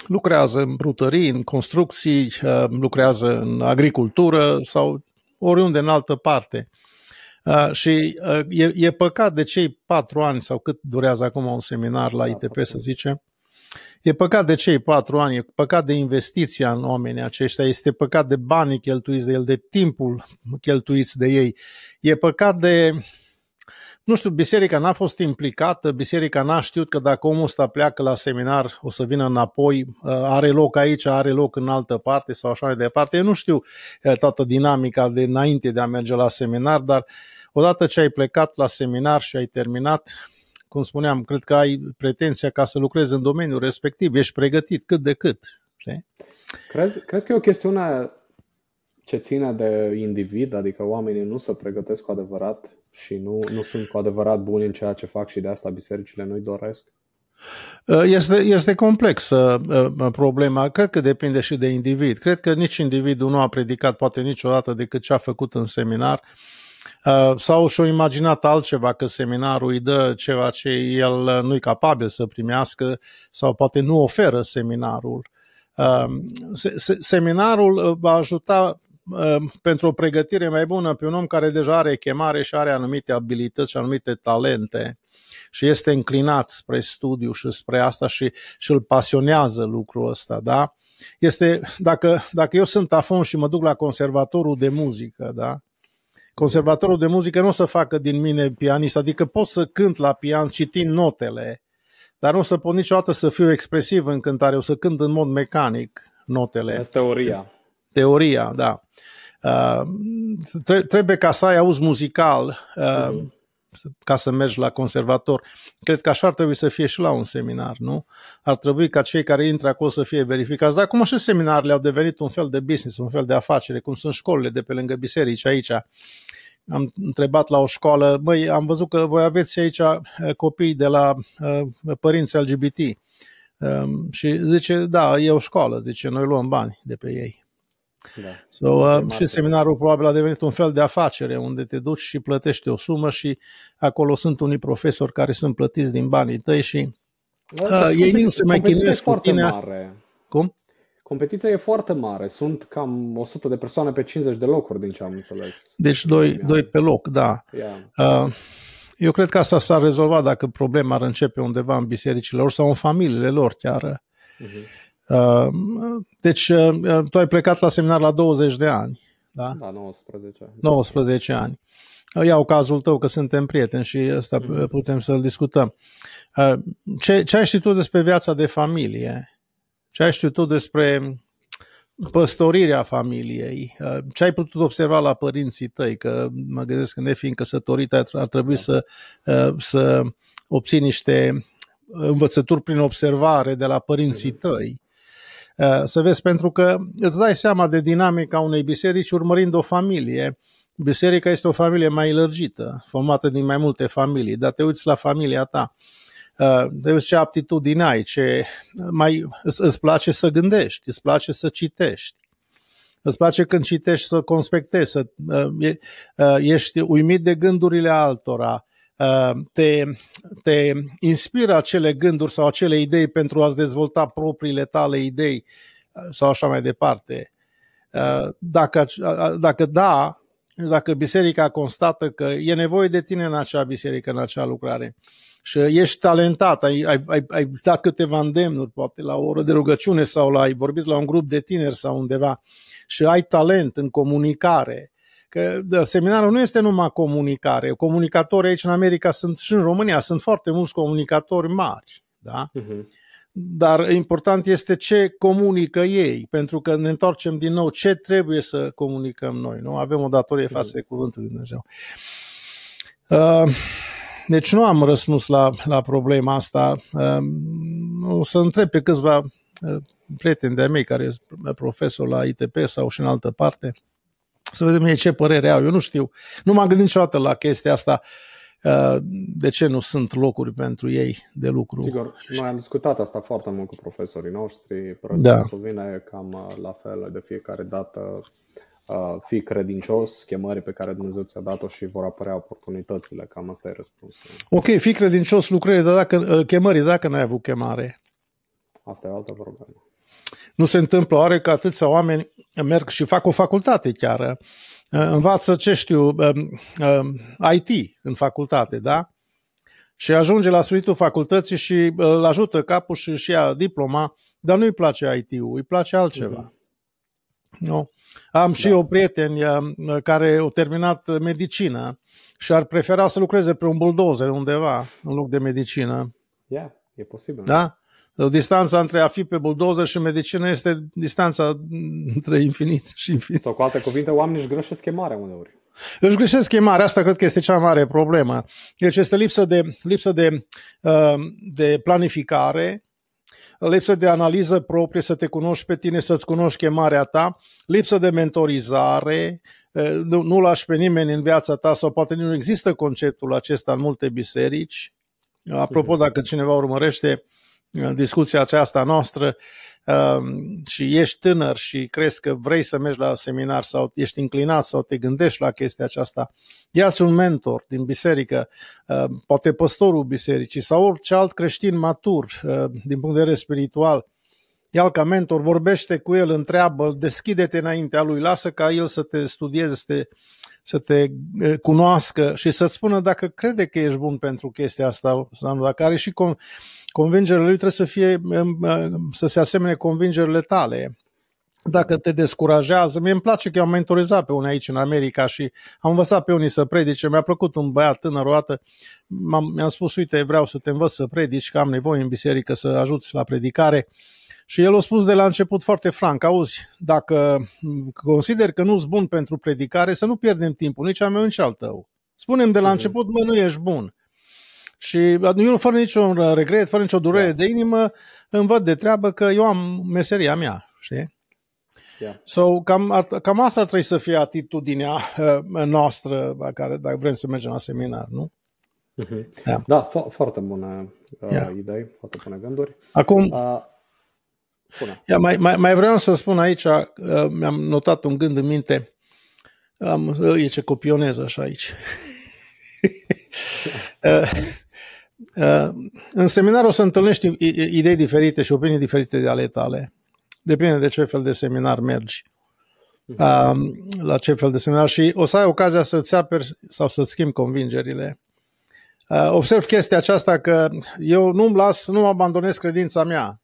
lucrează în brutării, în construcții, uh, lucrează în agricultură sau oriunde în altă parte. Uh, și uh, e, e păcat de cei patru ani sau cât durează acum un seminar la da, ITP, să zicem, E păcat de cei patru ani, e păcat de investiția în oamenii aceștia, este păcat de banii cheltuiți de el, de timpul cheltuiți de ei, e păcat de nu știu, biserica n-a fost implicată, biserica n-a știut că dacă omul ăsta pleacă la seminar, o să vină înapoi, ă, are loc aici, are loc în altă parte sau așa mai departe. Eu nu știu ă, toată dinamica de înainte de a merge la seminar, dar odată ce ai plecat la seminar și ai terminat, cum spuneam, cred că ai pretenția ca să lucrezi în domeniul respectiv, ești pregătit cât de cât. Crezi, crezi că e o chestiune ce ține de individ, adică oamenii nu se pregătesc cu adevărat și nu, nu sunt cu adevărat buni în ceea ce fac și de asta bisericile nu-i doresc? Uh, este, este complexă uh, uh, problema. Cred că depinde și de individ. Cred că nici individul nu a predicat poate niciodată decât ce a făcut în seminar sau și-a imaginat altceva, că seminarul îi dă ceva ce el nu-i capabil să primească sau poate nu oferă seminarul. Seminarul va ajuta Ehm, pentru o pregătire mai bună pe un om care deja are chemare și are anumite abilități și anumite talente și este înclinat spre studiu și spre asta și, și îl pasionează lucrul ăsta, da? Este, dacă, dacă eu sunt afon și mă duc la conservatorul de muzică, da? Conservatorul de muzică nu o să facă din mine pianist, adică pot să cânt la pian citind notele, dar nu o să pot niciodată să fiu expresiv în cântare, o să cânt în mod mecanic notele. Asta e teoria teoria, da. Uh, trebuie ca să ai auz muzical uh, uh-huh. ca să mergi la conservator. Cred că așa ar trebui să fie și la un seminar, nu? Ar trebui ca cei care intră acolo să fie verificați. Dar acum și seminarele au devenit un fel de business, un fel de afacere, cum sunt școlile de pe lângă biserici aici. Am întrebat la o școală, măi, am văzut că voi aveți aici uh, copii de la uh, părinți LGBT. Uh, um, și zice, da, e o școală, zice, noi luăm bani de pe ei. Da. So, uh, și seminarul probabil a devenit un fel de afacere unde te duci și plătești o sumă și acolo sunt unii profesori care sunt plătiți din banii tăi și uh, ei nu se mai chinuiesc cu tine. Mare. Cum? Competiția e foarte mare. Sunt cam 100 de persoane pe 50 de locuri, din ce am înțeles. Deci doi, yeah. doi pe loc, da. Yeah. Uh, eu cred că asta s-ar rezolva dacă problema ar începe undeva în bisericile lor sau în familiile lor chiar. Uh-huh. Uh, deci, uh, uh, tu ai plecat la seminar la 20 de ani, da? Da, 19. 19 ani. Iau cazul tău că suntem prieteni și asta mhm. putem să-l discutăm. Ce, ce ai știut tu despre viața de familie? Ce ai știut tu despre păstorirea familiei. Ce ai putut observa la părinții tăi? Că mă gândesc că nefiind căsătorit ar trebui să, să obții niște învățături prin observare de la părinții mhm. tăi. Eh, să vezi, pentru că îți dai seama de dinamica unei biserici urmărind o familie. Biserica este o familie mai lărgită, formată din mai multe familii, dar te uiți la familia ta. Eh, te uiți ce aptitudine ai, ce mai, îți place să gândești, îți place să citești. Îți place când citești să conspectezi, să, eh, ești uimit de gândurile altora, Uh, te, te inspiră acele gânduri sau acele idei pentru a-ți dezvolta propriile tale idei uh, sau așa mai departe. Uh, dacă, dacă da, dacă biserica constată că e nevoie de tine în acea biserică, în acea lucrare și ești talentat, ai, ai, ai, dat câteva îndemnuri, poate la o oră de rugăciune sau la, ai vorbit la un grup de tineri sau undeva și ai talent în comunicare, Că da, seminarul nu este numai comunicare. Comunicatori aici în America sunt și în România, sunt foarte mulți comunicatori mari. Da? Uh-huh. Dar important este ce comunică ei, pentru că ne întoarcem din nou ce trebuie să comunicăm noi. Nu? Avem o datorie mhm. față de Cuvântul Lui Dumnezeu. Uh, deci nu am răspuns la, la problema asta. Uh, o să întreb pe câțiva uh, prieteni de a mei care sunt profesor la ITP sau și în altă parte să vedem ei ce părere au. Eu nu știu, nu m-am gândit niciodată la chestia asta, uh, de ce nu sunt locuri pentru ei de lucru. Sigur, noi am discutat asta foarte mult cu profesorii noștri, profesorul da. vine cam uh, la fel de fiecare dată. Uh, fii credincios chemării pe care Dumnezeu ți-a dat-o și vor apărea oportunitățile. Cam asta e răspunsul. Ok, fii credincios lucrurile, dar dacă, chemării, dacă n-ai avut chemare. Asta e altă problemă. Nu se întâmplă oare că atâția oameni merg și fac o facultate chiar, uh, învață, ce știu, um, um, IT în facultate, da? Și ajunge la sfârșitul facultății și uh, îl ajută capul și își ia diploma, dar nu-i place IT-ul, îi place altceva. Mm-hmm. Nu? Am da. și o prieteni uh, care au terminat medicină și ar prefera să lucreze pe un buldozer undeva în loc de medicină. Yeah, e posibil. Da? da. Distanța între a fi pe buldoză și medicină este distanța între infinit și infinit. Sau cu alte cuvinte, oamenii își greșesc chemarea uneori. Își greșesc chemarea, asta cred că este cea mare problemă. Deci este lipsă de, lipsă de, uh, de planificare, lipsă de analiză proprie, să te cunoști pe tine, să-ți cunoști chemarea ta, lipsă de mentorizare, uh, nu, nu lași pe nimeni în viața ta sau poate nici nu există conceptul acesta în multe biserici. Apropo, mhm. dacă cineva urmărește discuția aceasta noastră um, și ești tânăr și crezi că vrei să mergi la seminar sau ești înclinat sau te gândești la chestia aceasta, ia-ți un mentor din biserică, um, poate păstorul bisericii sau orice alt creștin matur um, din punct de vedere spiritual, ia ca mentor, vorbește cu el, întreabă l deschide-te înaintea lui, lasă ca el să te studieze, să te să te eh, cunoască și să-ți spună dacă crede că ești bun pentru chestia asta sau nu, dacă are și convingerile lui trebuie să fie, eh, să se asemene convingerile tale dacă te descurajează. Mie îmi place că eu am mentorizat pe unii aici în America și am învățat pe unii să predice. Mi-a plăcut un băiat tânăr o dată, mi-am spus, uite, vreau să te învăț să predici, că am nevoie în biserică să ajuți la predicare. Uh, și el a spus de la început foarte franc, auzi, dacă consider că nu-s bun pentru predicare, să nu pierdem timpul, nici al meu, nici al tău. Spunem de la exact. început, mă, nu ești bun. Și eu, fără niciun regret, fără nicio durere yeah. Da. de inimă, îmi văd de treabă că eu am meseria mea, știi? Yeah. Da. So, cam, ar, cam asta ar trebui să fie atitudinea uh, noastră la care, dacă vrem să mergem la seminar, nu? Mm-hmm. Yeah. Da. da, fo- foarte bună uh, yeah. idei, foarte bune gânduri. Acum, uh, Bună. Ia, mai, mai, mai vreau să spun aici, uh, mi-am notat un gând în minte, am, uh, e ce copionez așa aici. Uh, în seminar o să întâlnești idei diferite și opinii diferite de ale tale. Depinde de ce fel de seminar mergi. Mhm. Um, la ce fel de seminar și o să ai ocazia să-ți aperi sau să-ți schimbi convingerile. Observ chestia aceasta că eu nu-mi las, nu abandonez credința mea.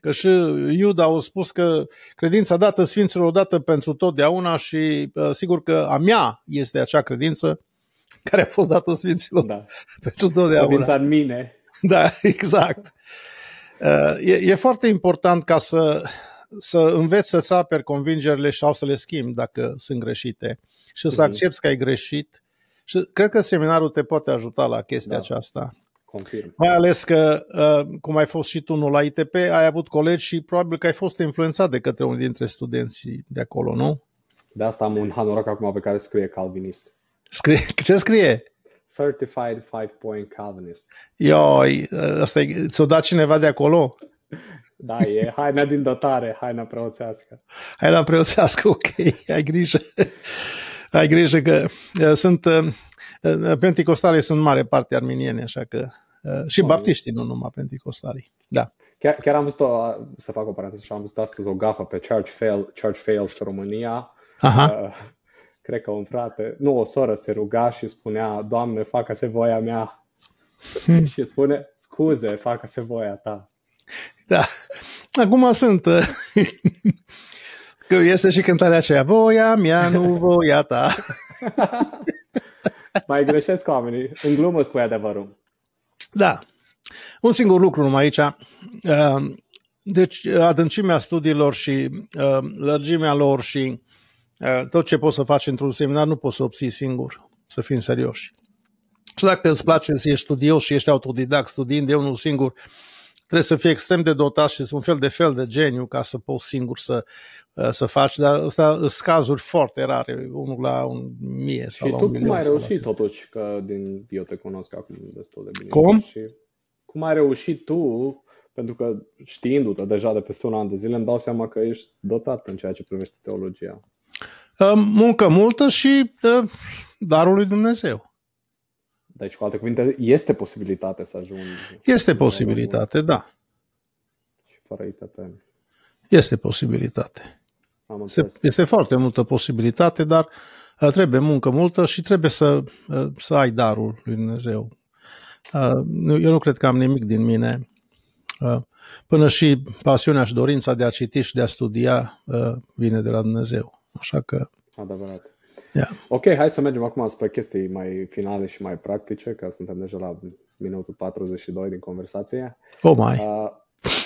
Că și Iuda au spus că credința dată Sfinților odată pentru totdeauna și uh, sigur că a mea este acea credință care a fost dată Sfinților da. pentru totdeauna. Credința în mine. Da, exact. Uh, e, e foarte important ca să, să înveți să-ți aperi convingerile sau să le schimbi dacă sunt greșite și să accepti că ai greșit. Și cred că seminarul te poate ajuta la chestia da. aceasta confirm. Mai ales că, uh, cum ai fost și tu la ITP, ai avut colegi și probabil că ai fost influențat de către unul dintre studenții de acolo, nu? De asta am un hanorac acum pe care scrie Calvinist. Scrie, ce scrie? Certified Five Point Calvinist. Ioi, uh, asta e, ți-o dat cineva de acolo? Da, e haina din dotare, haina preoțească. Haina preoțească, ok, ai grijă. Ai grijă că uh, sunt, uh, sunt mare parte arminiene, așa că Uh, și baptiștii, nu numai penticostalii. Da. Chiar, chiar am văzut, o, să fac o paranteză, am văzut astăzi o gafă pe Church, Fail, Church Fails România. Aha. Uh, cred că un frate, nu, o soră se ruga și spunea, Doamne, facă-se voia mea. Hmm. și spune, scuze, facă-se voia ta. Da. Acum sunt. Uh, că este și cântarea aceea, voia mea, nu voia ta. Mai greșesc oamenii. În glumă spui adevărul. Da. Un singur lucru numai aici. Ehm, deci adâncimea studiilor și ehm, lărgimea lor și ehm, tot ce poți să faci într-un seminar nu poți să obții singur, să fim serioși. Și dacă îți place să ești studios și ești autodidact studiind de unul singur, uh, trebuie să fii extrem de dotat și un fel de fel de geniu ca să poți singur să, uh, să faci, dar ăsta sunt cazuri foarte rare, unul la un mie sau și la un milion. cum ai reușit totuși, că din, eu te cunosc acum destul de bine. Cum? Și cum ai reușit tu, pentru că știindu-te deja de peste un an de zile, îmi dau seama că ești dotat în ceea ce privește teologia. Uh, muncă multă și uh, darul lui Dumnezeu. Deci, cu alte cuvinte, este posibilitate să ajungi. Este posibilitate, da. Și fără ITPM. Este posibilitate. Am Se, este foarte multă posibilitate, dar uh, trebuie muncă multă și trebuie să, uh, să ai darul lui Dumnezeu. Uh, eu nu cred că am nimic din mine. Până și pasiunea și dorința de a citi și de a studia vine de la Dumnezeu. Așa că. Adevărat. Yeah. Ok, hai să mergem acum spre chestii mai finale și mai practice, că suntem deja la minutul 42 din conversație. Oh mai. Uh,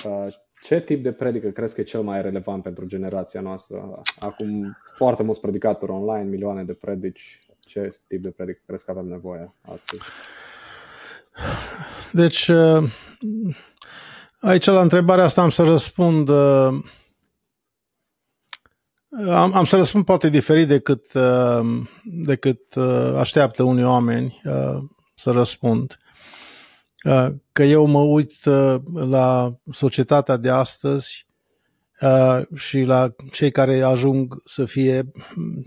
uh, ce tip de predică crezi că e cel mai relevant pentru generația noastră? Acum foarte mulți predicatori online, milioane de predici. Ce tip de predică crezi că avem nevoie astăzi? Deci, uh, aici la întrebarea asta am să răspund uh am, am să răspund poate diferit decât, uh, decât uh, așteaptă unii oameni uh, să răspund. Că eu mă uit la societatea de astăzi și la cei care ajung să fie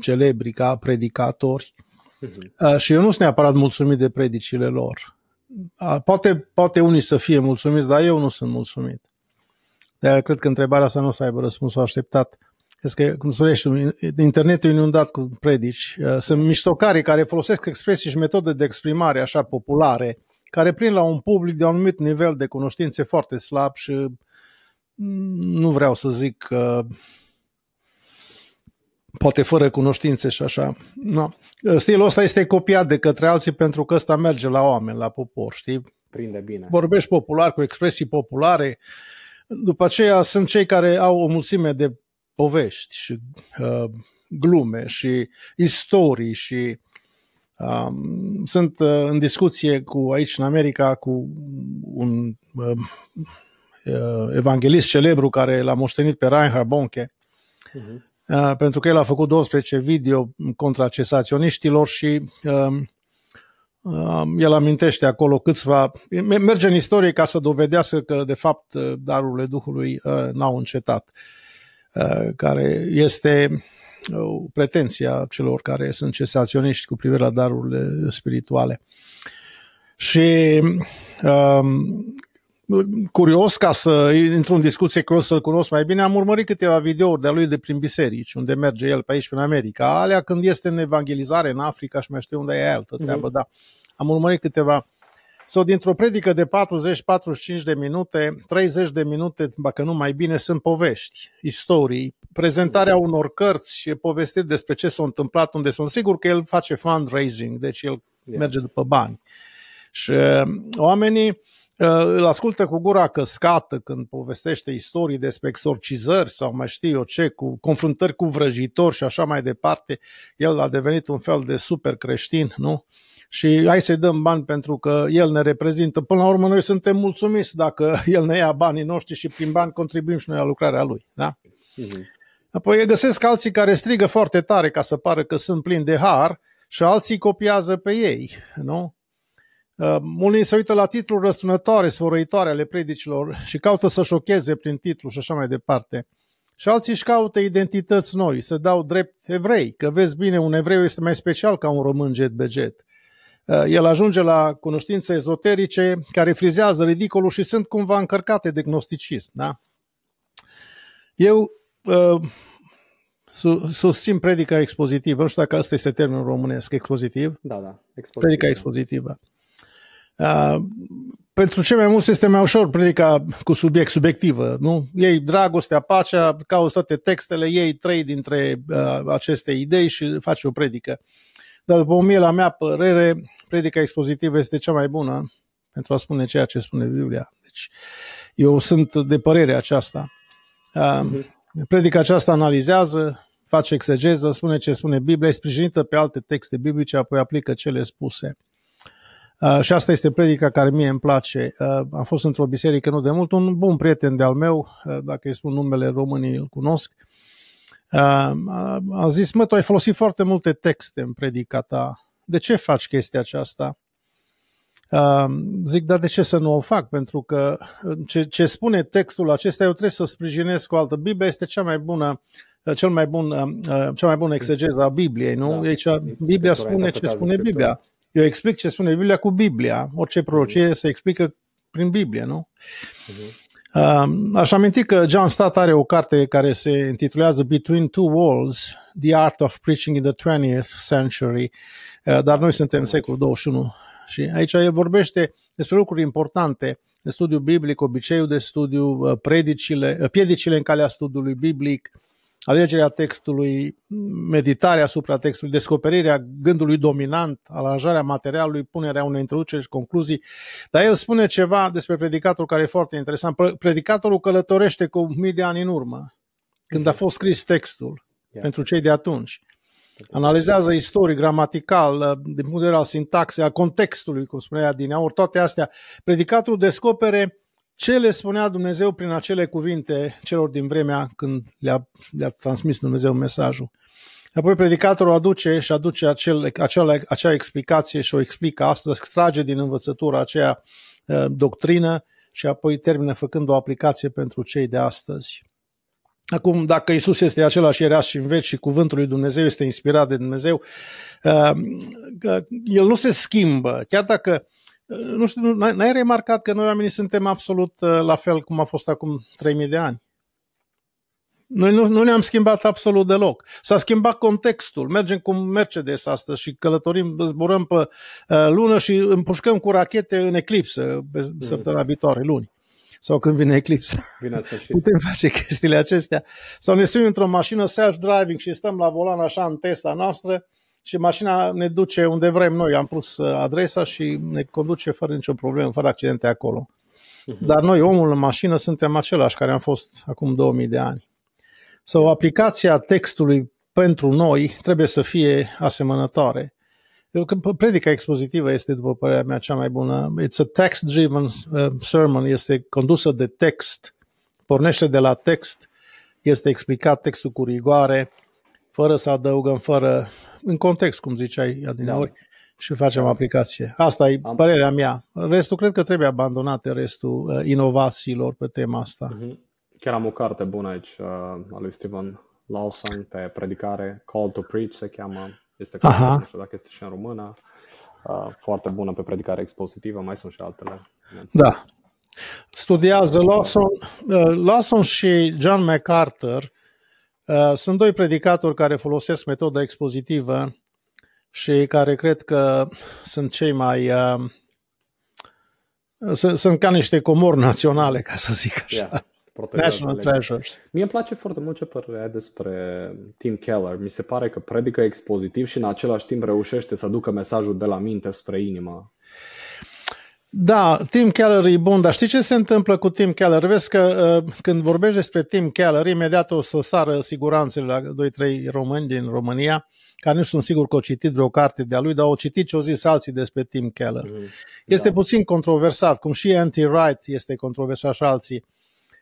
celebri ca predicatori mhm. și eu nu sunt neapărat mulțumit de predicile lor. Poate, poate unii să fie mulțumiți, dar eu nu sunt mulțumit. de cred că întrebarea asta nu o să aibă răspunsul așteptat. Uh, este că, cum spuneai și internetul e inundat cu predici. Uh, sunt miștocari care folosesc expresii și metode de exprimare așa populare, care prind la un public de un anumit nivel de cunoștințe foarte slab și mm, nu vreau să zic că poate fără cunoștințe și așa. No. Uh, stilul ăsta este copiat de către alții pentru că ăsta merge la oameni, la popor, știi? Prinde bine. Vorbești popular, cu expresii populare. După aceea sunt cei care au o mulțime de povești și uh, glume și istorii și um, sunt uh, în discuție cu aici în America cu un um, uh, evanghelist celebru care l-a moștenit pe Reinhard Bonke uh-huh. uh, pentru că el a făcut 12 video contra cesaționiștilor și uh, el amintește acolo câțiva, merge în istorie ca să dovedească că de fapt uh, darurile Duhului uh, n-au încetat. Uh, care este uh, pretenția celor care sunt cesaționiști cu privire la darurile spirituale. Și um, curios ca să intru în discuție cu să-l cunosc mai bine, am urmărit câteva videouri de-a lui de prin biserici, unde merge el pe aici, prin America, alea când este în evangelizare în Africa și mai știu unde e altă treabă, mm-hmm. da. Am urmărit câteva sau dintr-o predică de 40-45 de minute, 30 de minute, dacă nu mai bine, sunt povești, istorii, prezentarea unor cărți, povestiri despre ce s-a întâmplat, unde sunt sigur că el face fundraising, deci el yeah. merge după bani. Și uh, oamenii uh, îl ascultă cu gura căscată când povestește istorii despre exorcizări sau mai știu eu ce, cu confruntări cu vrăjitori și așa mai departe. El a devenit un fel de super creștin, nu? și hai să-i dăm bani pentru că el ne reprezintă. Până la urmă noi suntem mulțumiți dacă el ne ia banii noștri și prin bani contribuim și noi la lucrarea lui. Da? Mhm. Apoi găsesc alții care strigă foarte tare ca să pară că sunt plini de har și alții copiază pe ei. Nu? Uh, unii se uită la titlul răsunătoare, sfărăitoare ale predicilor și caută să șocheze prin titlu și așa mai departe. Și alții își caută identități noi, să dau drept evrei, că vezi bine, un evreu este mai special ca un român jet beget. Eh, el ajunge la cunoștințe ezoterice care frizează ridicolul și sunt cumva încărcate de gnosticism. Da? Eu uh, susțin predica expozitivă, nu știu dacă asta este termenul românesc, expozitiv. Da, da, expozitiv. Predica da. expozitivă. Uh, pentru cei mai mulți este mai ușor predica cu subiect subiectivă, nu? Ei dragostea, pacea, cauți toate textele, ei trei dintre uh, aceste idei și faci o predică. Uh, dar după la mea părere, predica expozitivă este cea mai bună pentru a spune ceea ce spune Biblia. Deci eu sunt de părere aceasta. Mhm. Predica aceasta analizează, face exegeză, spune ce spune Biblia, e sprijinită pe alte texte biblice, apoi aplică cele spuse. Uh, și asta este predica care mie îmi place. Uh, am fost într-o biserică nu de mult, un bun prieten de-al meu, uh, dacă îi spun numele românii, îl cunosc, am zis, mă, tu ai folosit foarte multe texte în predica ta, de ce faci chestia aceasta? Zic, dar de ce să nu o fac? Pentru că ce, ce spune textul acesta, eu trebuie să sprijinesc cu altă. Biblia este cea mai bună cel mai bun, cea mai bună exegeză a Bibliei, nu? Da, Aici Biblia spune ce spune Biblia. Eu explic ce spune Biblia cu Biblia. Orice mhm. prorocie se explică prin Biblie, nu? Uh-huh. Um, aș aminti că John Stott are o carte care se intitulează Between Two Walls, The Art of Preaching in the 20th Century, uh, dar noi suntem în secolul 21 și aici el vorbește despre lucruri importante, studiul biblic, obiceiul de studiu, uh, predicile, uh, piedicile în calea studiului biblic, alegerea textului, meditarea asupra textului, descoperirea gândului dominant, aranjarea materialului, punerea unei introduceri și concluzii. Dar el spune ceva despre predicatorul care e foarte interesant. Predicatorul călătorește cu mii de ani în urmă, când a fost scris textul, pentru cei de atunci. Analizează istoric, gramatical, uh, din punct de vedere al sintaxei, al contextului, cum spunea din aur, toate astea. Predicatul descopere ce le spunea Dumnezeu prin acele cuvinte celor din vremea când le-a, le transmis Dumnezeu mesajul. Apoi predicatorul aduce și aduce acel, acea, acea explicație și o explică astăzi, extrage din învățătura aceea uh, doctrină și apoi termină făcând o aplicație pentru cei de astăzi. Acum, dacă Isus este același era și în veci și cuvântul lui Dumnezeu este inspirat de Dumnezeu, uh, el nu se schimbă. Chiar dacă nu știu, n-ai remarcat că noi oamenii suntem absolut uh, la fel cum a fost acum 3000 de ani? Noi nu, nu ne-am schimbat absolut deloc. S-a schimbat contextul. Mergem cu Mercedes astăzi și călătorim, zburăm pe uh, lună și împușcăm cu rachete în eclipsă pe mm. săptămâna viitoare, luni. Sau când vine eclipsă. Bine Putem face chestiile acestea. Sau ne suntem într-o mașină self-driving și stăm la volan așa în Tesla noastră uh, și mașina ne duce unde vrem noi. Am pus uh, adresa și ne conduce fără nicio problemă, fără accidente acolo. Mhm. Dar noi, omul în mașină, suntem același care am fost acum 2000 de ani. Sau so, aplicația textului pentru noi trebuie să fie asemănătoare. Eu predica expozitivă este, după părerea mea, cea mai bună. It's a text-driven uh, sermon, este condusă de text, pornește de la text, este explicat textul cu rigoare, fără să adăugăm, fără în context, cum ziceai adineori, da. și facem da. aplicație. Asta e Am... părerea mea. Restul, cred că trebuie abandonate restul uh, inovațiilor pe tema asta. Mm-hmm. Chiar am o carte bună aici uh, a lui Steven Lawson pe predicare, Call to Preach se cheamă, este carte, nu știu dacă este și în română, uh, foarte bună pe predicare expozitivă, mai sunt și altele. Da. Studiază Lawson, uh, Lawson și John MacArthur Uh, sunt doi predicatori care folosesc metoda expozitivă și care cred că sunt cei mai. Uh, sunt, sunt ca niște comori naționale, ca să zic așa. Yeah. National Treasures. Mie îmi place foarte mult ce părere ai despre Tim Keller. Mi se pare că predică expozitiv și în același timp reușește să ducă mesajul de la minte spre inimă. Da, Tim Keller e bun, dar știi ce se întâmplă cu Tim Keller? Vezi că uh, când vorbești despre Tim Keller, imediat o să sară siguranțele la 2-3 români din România, care nu sunt sigur că au citit vreo carte de-a lui, dar au citit ce au zis alții despre Tim Keller. Mm, este da. puțin controversat, cum și Anti-Wright este controversat și alții.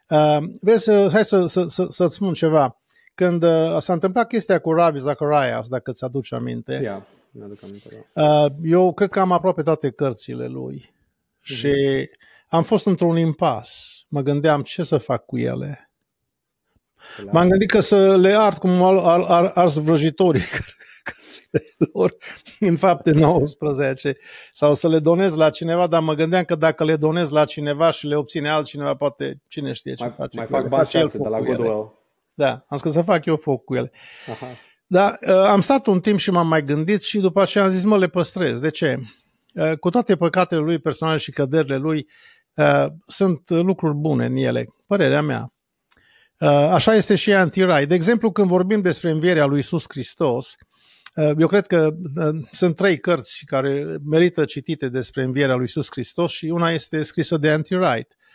Uh, vezi, uh, hai să, să, să, să-ți spun ceva. Când uh, s-a întâmplat chestia cu Ravi Zacharias, dacă ți aduci aminte, yeah, aduc aminte da. uh, eu cred că am aproape toate cărțile lui. Mhm. Și am fost într-un impas. Mă gândeam ce să fac cu ele. Clar. M-am gândit că să le ard cum ar, ar, ar ars vrăjitorii cărțile lor în fapte 19 sau să le donez la cineva, dar mă gândeam că dacă le donez la cineva și le obține altcineva, poate cine știe ce mai, face. Mai cu fac bani el foc de la Goodwill. Da, am zis că să fac eu foc cu ele. Aha. Dar uh, ă, am stat un timp și m-am mai gândit și după aceea am zis mă le păstrez. De ce? Eh, cu toate păcatele lui personale și căderile lui, eh, sunt lucruri bune în ele, părerea mea. Eh, așa este și antirai. De exemplu, când vorbim despre învierea lui Iisus Hristos, eu cred că sunt trei cărți care merită citite despre învierea lui Iisus Hristos și una este scrisă de anti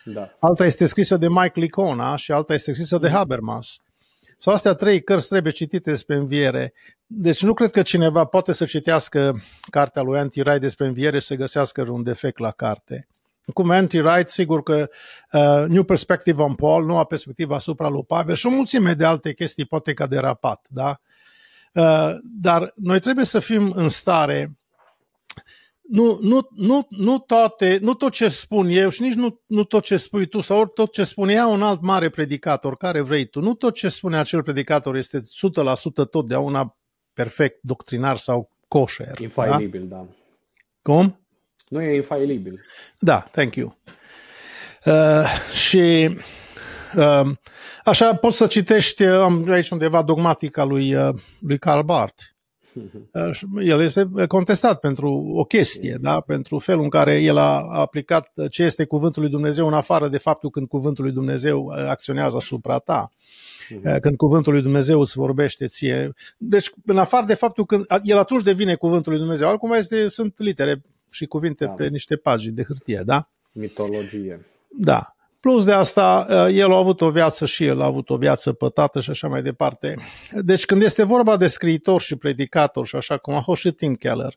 da. alta este scrisă de Mike Licona și alta este scrisă de mhm. Habermas. Sau astea trei cărți trebuie citite despre înviere. Deci nu cred că cineva poate să citească cartea lui Anti Wright despre înviere și să găsească un defect la carte. Cum Anti Wright, sigur că uh, New Perspective on Paul, noua perspectivă asupra lui Pavel și o mulțime de alte chestii poate că a derapat, da? Uh, dar noi trebuie să fim în stare nu, nu, nu, nu, toate, nu tot ce spun eu și nici nu, nu tot ce spui tu sau ori tot ce ea un alt mare predicator, care vrei tu, nu tot ce spune acel predicator este 100% totdeauna perfect, doctrinar sau coșer. Infailibil, da? da. Cum? Nu e infailibil. Da, thank you. Uh, și uh, așa poți să citești, uh, am aici undeva dogmatica lui, uh, lui Karl Barth Uh, el este contestat pentru o chestie, da? pentru felul în care el a aplicat ce este cuvântul lui Dumnezeu în afară de faptul când cuvântul lui Dumnezeu uh, acționează asupra ta. Mhm. Uh, când cuvântul lui Dumnezeu îți vorbește ție. Deci, în afară de faptul când el atunci devine cuvântul lui Dumnezeu, altcum este, sunt litere și cuvinte da. pe niște pagini de hârtie, da? Mitologie. Da. Plus de asta, eh, el a avut o viață și el a avut o viață pătată și așa mai departe. Deci când este vorba de scriitor și predicator și așa cum a fost și Tim Keller,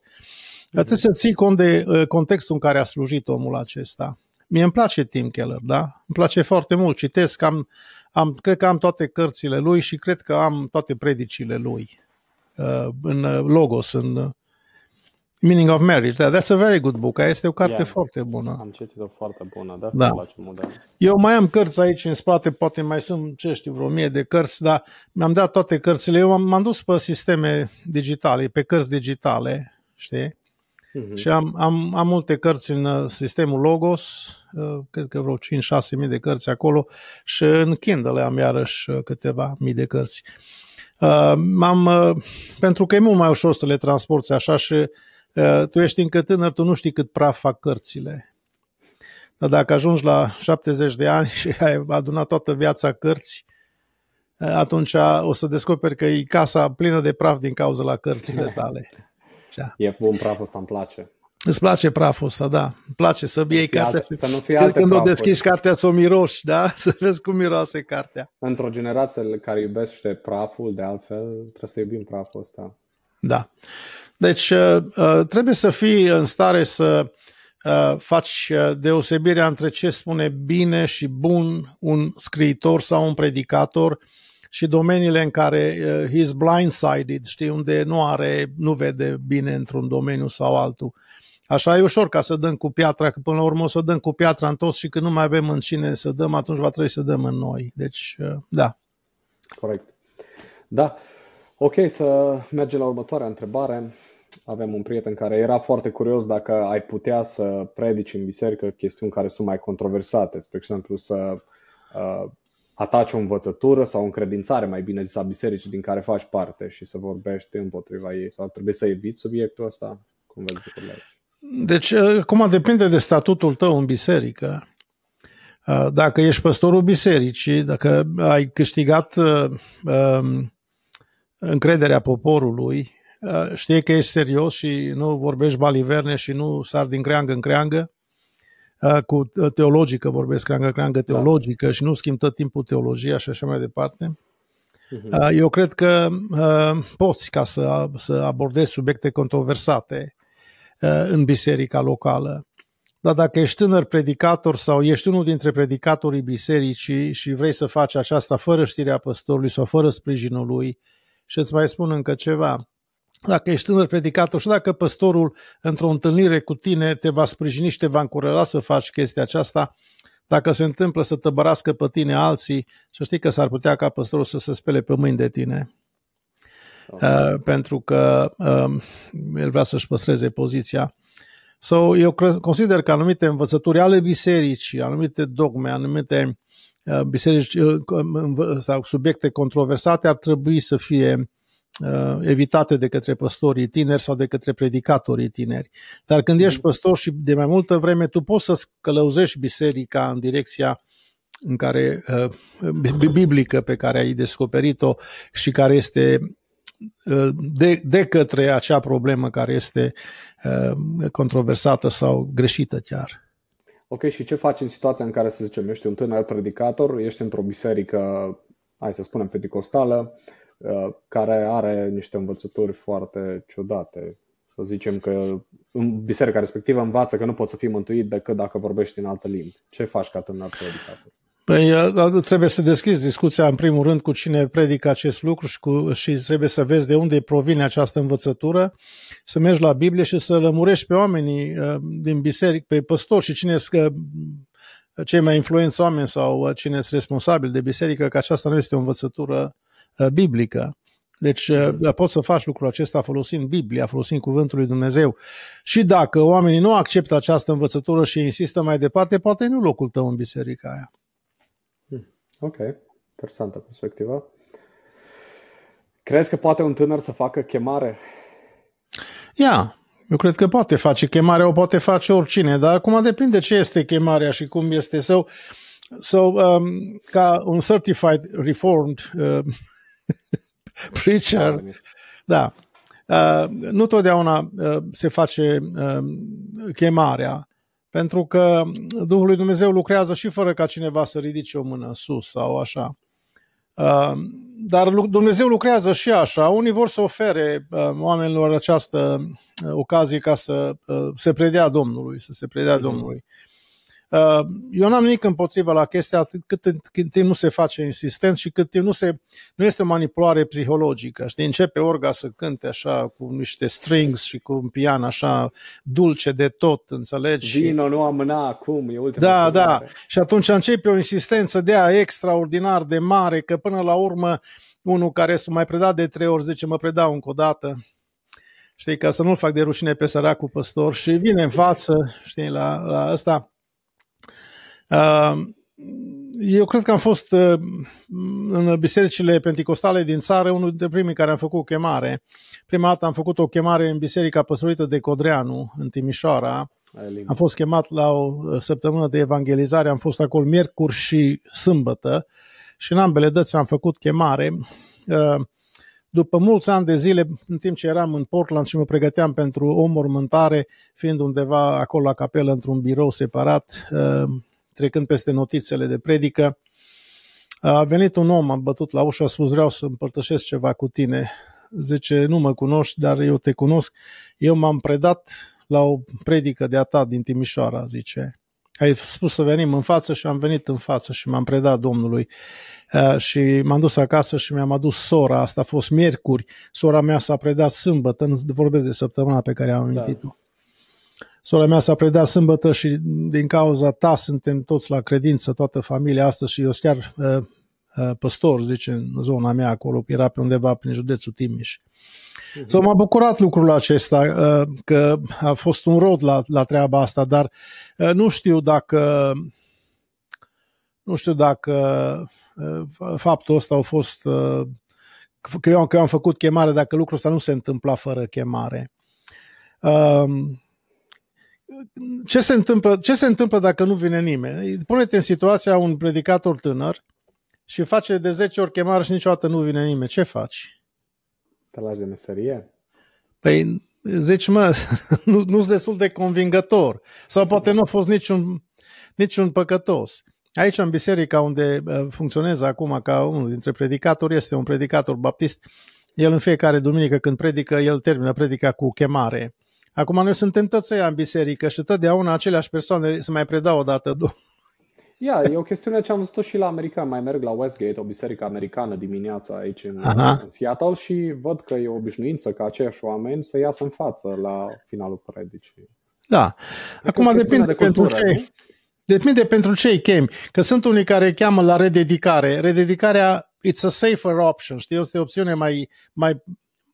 trebuie să ții cont de eh, contextul în care a slujit omul acesta. Mie îmi place Tim Keller, da? Îmi place foarte mult, citesc, am, am, cred că am toate cărțile lui și cred că am toate predicile lui eh, în Logos, în Meaning of Marriage, da, that's a very good book. Aia este o carte yeah. foarte bună. Am citit-o foarte bună, de asta da. place mult. Da. Eu mai am cărți aici în spate, poate mai sunt, ce știu, vreo mie de cărți, dar mi-am dat toate cărțile. Eu m-am dus pe sisteme digitale, pe cărți digitale, știi? Mm-hmm. Și am, am, am multe cărți în uh, sistemul Logos, uh, cred că vreo 5-6 mii de cărți acolo și în Kindle am iarăși uh, câteva mii de cărți. Uh, am, uh, pentru că e mult mai ușor să le transporti așa și Uh, tu ești încă tânăr, tu nu știi cât praf fac cărțile. Dar dacă ajungi la 70 de ani și ai adunat toată viața cărți, uh, atunci o să descoperi că e casa plină de praf din cauza la cărțile tale. Așa. E bun praful ăsta, îmi place. Îți place praful ăsta, da. Îmi place să iei cartea să nu fie alte când o deschizi cartea să o miroși, da? Să vezi cum miroase cartea. Într-o generație care iubește praful, de altfel, trebuie să iubim praful ăsta. Da. Deci uh, uh, trebuie să fii în stare să uh, faci deosebirea între ce spune bine și bun un scriitor sau un predicator și domeniile în care he's blindsided, știi, unde nu are, nu vede bine într-un domeniu sau altul. Așa e ușor ca să dăm cu piatra, că până la urmă o să dăm cu piatra în toți și când nu mai avem în cine să dăm, atunci va trebui să dăm în noi. Deci, da. Corect. Da. Ok, să mergem la următoarea întrebare avem un prieten care era foarte curios dacă ai putea să predici în biserică chestiuni care sunt mai controversate, spre exemplu să uh, ataci o învățătură sau o încredințare, mai bine zis, a bisericii din care faci parte și să vorbești împotriva ei sau trebuie să eviți subiectul ăsta? Cum vezi lucrurile Deci, uh, acum depinde de statutul tău în biserică. Uh, dacă ești păstorul bisericii, dacă ai câștigat uh, um, încrederea poporului, Uh, știe că ești serios și nu vorbești baliverne și nu sar din creangă în creangă, uh, cu teologică vorbesc creangă, creangă da. teologică da. și nu schimb tot timpul teologia și așa mai departe. Mhm. Uh, eu cred că poți ca să, să abordezi subiecte controversate în biserica locală. Dar dacă ești tânăr predicator sau ești unul dintre predicatorii bisericii și vrei să faci aceasta fără știrea păstorului sau fără sprijinul lui, și îți mai spun încă ceva, dacă ești tânăr predicator și dacă păstorul într-o întâlnire cu tine te va sprijini și te va încuraja să faci chestia aceasta, dacă se întâmplă să tăbărască pe tine alții, să știi că s-ar putea ca păstorul să se spele pe mâini de tine. Uh, pentru că uh, el vrea să-și păstreze poziția. So, eu consider că anumite învățături ale bisericii, anumite dogme, anumite uh, biserici, uh, subiecte controversate ar trebui să fie Uh, evitate de către păstorii tineri sau de către predicatorii tineri. Dar când ești mm. păstor și de mai multă vreme, tu poți să călăuzești biserica în direcția în care, uh, biblică pe care ai descoperit-o și care este uh, de, de către acea problemă care este controversată sau greșită chiar. Ok, și ce faci în situația în care, să zicem, ești un tânăr predicator, ești într-o biserică, hai să spunem, pentecostală, Uh, care are niște învățături foarte ciudate. Să zicem că în biserica respectivă învață că nu poți să fii mântuit decât dacă vorbești în altă limbă. Ce faci ca tânăr predicator? Păi, uh, da, trebuie să deschizi discuția în primul rând cu cine predică acest lucru și, cu, și trebuie să vezi de unde provine această învățătură, să mergi la Biblie și să lămurești pe oamenii uh, din biserică, pe păstori și cine scă, cei mai influenți oameni sau cine sunt responsabili de biserică, că aceasta nu este o învățătură uh, Uh, biblică. Deci uh, mm-hmm. da, poți să faci lucrul acesta folosind Biblia, folosind Cuvântul lui Dumnezeu. Și dacă oamenii nu acceptă această învățătură și insistă mai departe, poate nu locul tău în biserica aia. Hmm. Ok, interesantă perspectivă. Crezi că poate un tânăr să facă chemare? Ia, eu cred că poate face chemare, o poate face oricine, dar acum depinde ce este chemarea și cum este. Sau, so, um, ca un certified reformed uh, Păi, Preacher. Da. Uh, nu totdeauna uh, se face uh, chemarea, pentru că Duhul lui Dumnezeu lucrează și fără ca cineva să ridice o mână sus sau așa. Uh, dar Dumnezeu lucrează și așa. Unii vor să ofere uh, oamenilor această uh, ocazie ca să se predea Domnului, să se predea mm. Domnului. Mm-hmm. Uh, eu n-am nimic împotriva la chestia atât cât, cât timp nu se face insistent și cât timp nu, se, nu este o manipulare psihologică. Știi, începe orga să cânte așa cu niște strings și cu un pian așa dulce de tot, înțelegi? Vino, nu amâna acum, e ultima. Da, da. da. Și atunci începe o insistență de a extraordinar de mare, că până la urmă unul care s-a mai predat de trei ori, zice, mă predau încă o dată știi, ca să nu-l fac de rușine pe săracul păstor și vine în față, știi, la, la ăsta. Uh, eu cred că am fost uh, în bisericile pentecostale din țară unul dintre primii care am făcut chemare. Prima dată am făcut o chemare în biserica păstrăită de Codreanu, în Timișoara. Am fost chemat la o uh, săptămână de evangelizare, am fost acolo miercuri și sâmbătă și în ambele dăți am făcut chemare. După mulți ani de zile, în timp ce eram în Portland și mă pregăteam pentru o mormântare, fiind undeva acolo la capelă într-un birou separat, trecând peste notițele de predică, a venit un om, a bătut la ușă, a spus vreau să împărtășesc ceva cu tine. Zice, nu mă cunoști, dar eu te cunosc. Eu m-am predat la o predică de-a ta din Timișoara, zice. Ai spus să venim în față și am venit în față și m-am predat Domnului. și m-am dus acasă și mi-am adus sora, asta a fost miercuri, sora mea s-a predat sâmbătă, vorbesc de săptămâna pe care am amintit-o. Da. Sora mea s-a predat sâmbătă și din cauza ta suntem toți la credință, toată familia astăzi și eu chiar uh, uh, păstor, zice, în zona mea acolo, era pe undeva prin județul Timiș. Uh-huh. Mhm. So, m-a bucurat lucrul acesta, uh, că a fost un rod la, la treaba asta, dar uh, nu știu dacă nu știu dacă uh, faptul ăsta a fost uh, că eu, că eu am făcut chemare, dacă lucrul ăsta nu se întâmpla fără chemare. Uh, ce se întâmplă, ce se întâmplă dacă nu vine nimeni? Pune-te în situația un predicator tânăr și face de 10 ori chemare și niciodată nu vine nimeni. Ce faci? Te lași de meserie? Păi zici, mă, nu sunt destul de convingător. Sau poate nu a fost niciun, niciun păcătos. Aici, în biserica unde uh, funcționez acum ca unul dintre predicatori, este un predicator baptist. El în fiecare duminică când predică, el termină predica cu chemare. Acum noi suntem toți aia în biserică și totdeauna aceleași persoane se mai predau o dată, două. Ia, yeah, e o chestiune ce am văzut și la american. Mai merg la Westgate, o biserică americană dimineața aici în, Aha. în Seattle și văd că e o obișnuință ca aceiași oameni să iasă în față la finalul predicii. Da. Acum depinde de pentru ce... Nu? Depinde pentru ce îi chemi. Că sunt unii care cheamă la rededicare. Rededicarea, it's a safer option, știi? Este o opțiune mai, mai,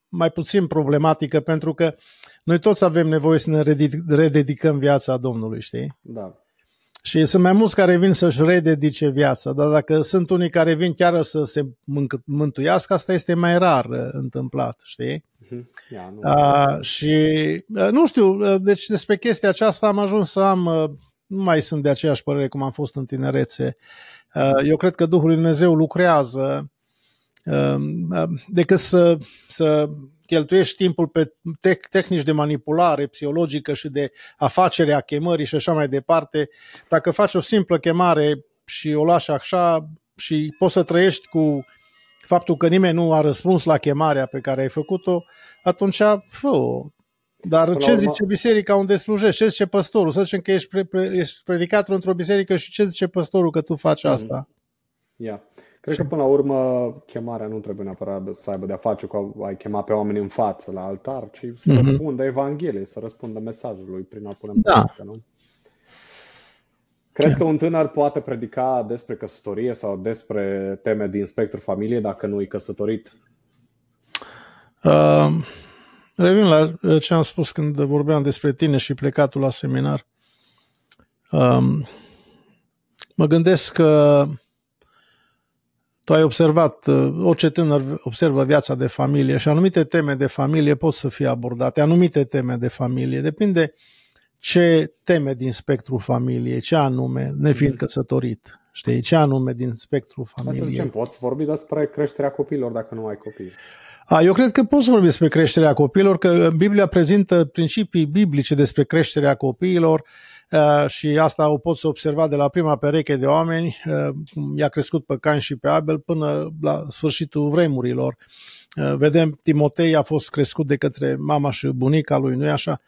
mai puțin problematică pentru că uh, noi toți avem nevoie să ne rededicăm viața Domnului, știi? Da. Și sunt mai mulți care vin să-și rededice viața, dar dacă sunt unii care vin chiar să se mântuiască, asta este mai rar uh, întâmplat, știi? Mhm. Ia, nu... A, și uh, nu știu, uh, deci despre chestia aceasta am ajuns să am, nu mai sunt de aceeași părere cum am fost în tinerețe. Eu cred că Duhul Lui Dumnezeu lucrează decât să, să cheltuiești timpul pe tec- tehnici de manipulare psihologică și de afacere a chemării și așa mai departe, dacă faci o simplă chemare și o lași așa și poți să trăiești cu faptul că nimeni nu a răspuns la chemarea pe care ai făcut-o, atunci fă-o. Dar ce urmă... zice biserica unde slujești? Ce zice păstorul? Să zicem că ești, pre- pre- ești predicator într-o biserică și ce zice păstorul că tu faci hmm. asta? Mm-hmm. Yeah. Cred că până la urmă chemarea nu trebuie neapărat să aibă de-a face cu ai chema pe oameni în față la altar, ci să mm-hmm. răspundă Evangheliei, să răspundă mesajului prin a pune în da. nu? Crezi yeah. că un tânăr poate predica despre căsătorie sau despre teme din spectrul familiei dacă nu e căsătorit? Uh, revin la ce am spus când vorbeam despre tine și plecatul la seminar. uh, mă gândesc că tu ai observat, uh, orice tânăr observă viața de familie și anumite teme de familie pot să fie abordate, anumite teme de familie, depinde ce teme din spectru familie, ce anume, nefiind mm. căsătorit, știi, ce anume din spectru familie. Să zicem, poți vorbi despre creșterea copiilor dacă nu ai copii. A, eu cred că poți vorbi despre creșterea copiilor, că Biblia prezintă principii biblice despre creșterea copiilor, uh, Uh, și asta o pot să observa de la prima pereche de oameni, uh, i-a crescut pe Cain și pe Abel până la sfârșitul vremurilor. Uh, vedem, Timotei a fost crescut de către mama și bunica lui, nu-i așa?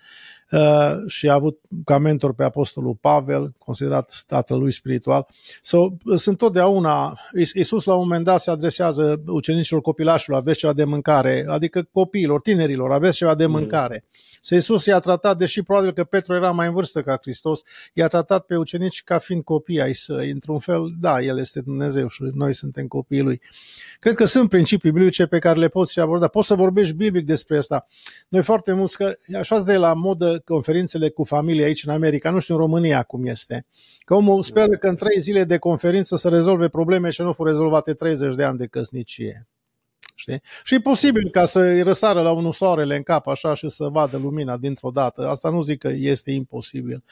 Uh, și a avut ca mentor pe Apostolul Pavel, considerat tatăl lui spiritual. So, sunt totdeauna, Iisus la un moment dat se adresează ucenicilor copilașilor, aveți ceva de mâncare, adică copiilor, tinerilor, aveți ceva de mm. mâncare. Să Iisus i-a tratat, deși probabil că Petru era mai în vârstă ca Hristos, i-a tratat pe ucenici ca fiind copii ai săi. Într-un fel, da, El este Dumnezeu și noi suntem copiii Lui. Cred că sunt principii biblice pe care le poți aborda. Poți să vorbești biblic despre asta. Noi foarte mulți, că așa de la modă conferințele cu familie aici în America, nu știu în România cum este. Că omul speră că în trei zile de conferință să rezolve probleme și nu au rezolvate 30 de ani de căsnicie. Știi? Și e posibil ca să îi răsară la unul soarele în cap așa și să vadă lumina dintr-o dată. Asta nu zic că este imposibil.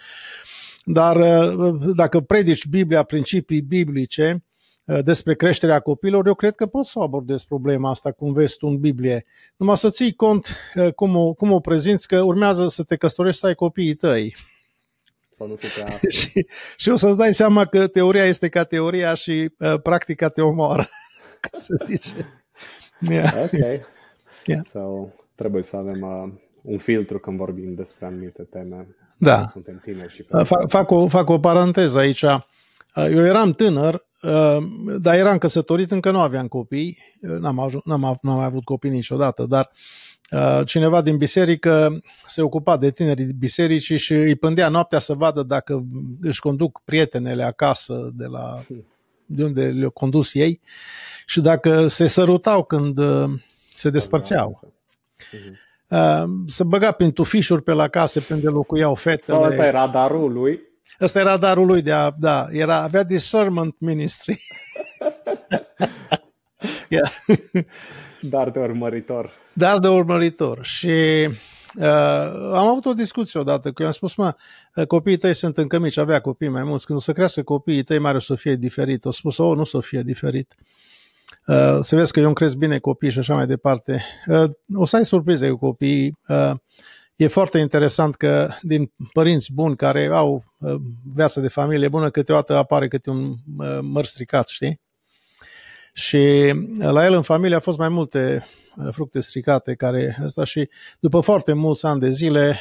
Dar uh, dacă predici Biblia, principii biblice, Eh, despre creșterea copilor, eu cred că pot să abordez problema asta cum vezi tu în Biblie. Numai să ții cont eh, cum o, cum o prezinți, că urmează să te căsătorești să ai copiii tăi. Să nu te și, și o să-ți dai seama că teoria este ca teoria și uh, practica te omoară, ca să zice. Yeah. Ok. Yeah. So, trebuie să avem uh, un filtru când vorbim despre anumite teme. Da. Suntem tineri și... Fac, fac, o, fac o paranteză aici. Eu eram tânăr Ehm, dar eram căsătorit, încă nu aveam copii, n-am, ajun, n-am, n-am mai avut copii niciodată, dar ehm, cineva din biserică se ocupa de tinerii bisericii și îi pândea noaptea să vadă dacă își conduc prietenele acasă de la de unde le-au condus ei și dacă se sărutau când ehm, se despărțeau. Se băga prin tufișuri pe la case pe unde locuiau fetele. Asta e radarul lui. Ăsta era darul lui de a, da, era, avea discernment ministry. yeah. Dar de urmăritor. Dar de urmăritor. Și Uh, am avut o discuție odată cu eu am spus, mă, copiii tăi sunt încă mici, avea copii mai mulți, când o să crească copiii tăi mare o să fie diferit. O spus, o, oh, nu o să fie diferit. Uh, să vezi că eu îmi cresc bine copii și așa mai departe. Uh, o să ai surprize cu copiii. Uh, E foarte interesant că din părinți buni care au uh, viață de familie bună, câteodată apare câte un uh, măr stricat, știi? Și uh, la el în familie a fost mai multe fructe stricate care asta și după foarte mulți ani de zile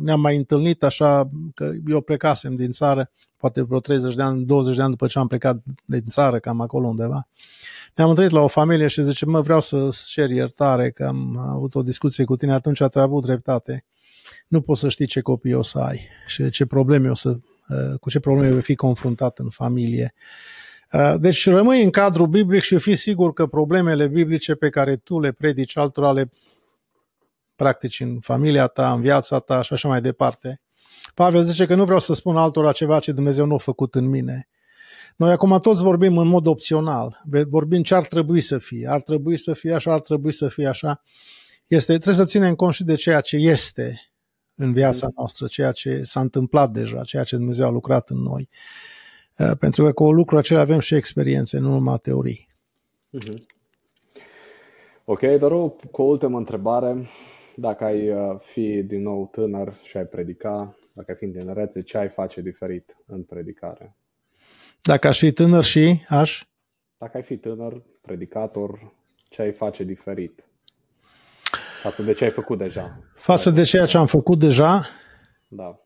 ne-am mai întâlnit așa că eu plecasem din țară, poate vreo 30 de ani, 20 de ani după ce am plecat din țară, cam acolo undeva ne-am întâlnit la o familie și zice, mă, vreau să-ți cer iertare că am avut o discuție cu tine, atunci te-a avut dreptate. Nu poți să știi ce copii o să ai și ce probleme o să, ă, cu ce probleme vei fi confruntat în familie. Ă, deci rămâi în cadrul biblic și fii sigur că problemele biblice pe care tu le predici altora le practici în familia ta, în viața ta și așa mai departe. Pavel zice că nu vreau să spun altora ceva ce Dumnezeu nu a făcut în mine. Noi acum toți vorbim în mod opțional, vorbim ce ar trebui să fie, ar trebui să fie așa, ar trebui să fie așa. Este, trebuie să ținem cont și de ceea ce este în viața mm. noastră, ceea ce s-a întâmplat deja, ceea ce Dumnezeu a lucrat în noi. Eh, pentru că cu lucru acela avem și experiențe, nu numai teorii. Mm-hmm. Ok, dar cu o ultimă întrebare. Dacă ai eh, fi din nou tânăr și ai predica, dacă ai fi în tinerețe, ce ai face diferit în predicare? Dacă aș fi tânăr și aș? Dacă ai fi tânăr, predicator, ce ai face diferit? Față de ce ai făcut deja. Față de ceea ce am făcut deja? Da.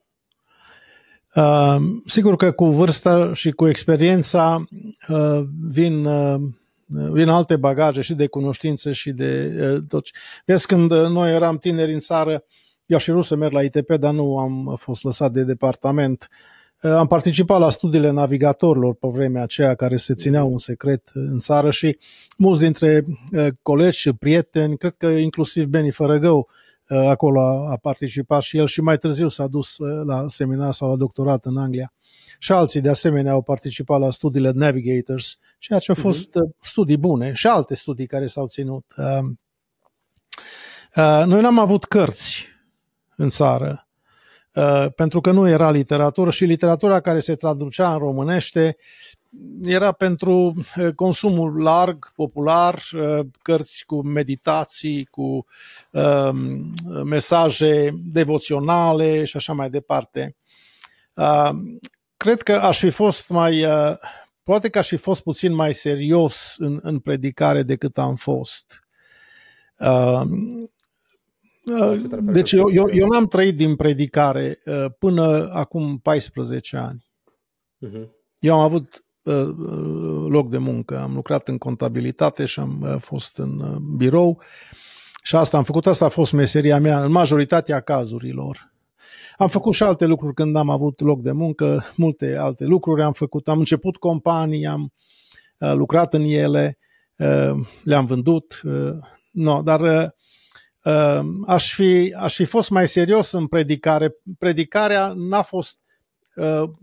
Uh, sigur că cu vârsta și cu experiența uh, vin, uh, vin alte bagaje și de cunoștințe și de uh, tot. Vezi, când uh, noi eram tineri în țară, eu aș fi vrut să merg la ITP, dar nu am fost lăsat de departament. Uh, Eh, am participat la studiile navigatorilor pe vremea aceea care se țineau un secret în țară și mulți dintre eh, colegi și prieteni, cred că inclusiv Beni Fărăgău, eh, acolo a, participat și el și mai târziu s-a dus la seminar sau la doctorat în Anglia. Și alții de asemenea au participat la studiile Navigators, ceea ce au mhm. fost studii bune și alte studii care s-au ținut. Noi n-am avut cărți în țară. Uh, pentru că nu era literatură și literatura care se traducea în românește era pentru uh, consumul larg, popular, uh, cărți cu meditații, cu um, mesaje devoționale și așa mai departe. Cred că aș fi fost mai. Poate că aș fi fost puțin mai serios în, în predicare decât am fost. Uh, deci eu, eu, eu n-am trăit din predicare uh, până acum 14 ani. Uh-huh. Eu am avut uh, loc de muncă, am lucrat în contabilitate și am fost în birou și asta am făcut, asta a fost meseria mea în majoritatea cazurilor. Am făcut și alte lucruri când am avut loc de muncă, multe alte lucruri am făcut, am început companii, am lucrat în ele, le-am vândut, no, dar Ehm, aș fi, aș fi fost mai serios în predicare. Predicarea n-a fost ehm,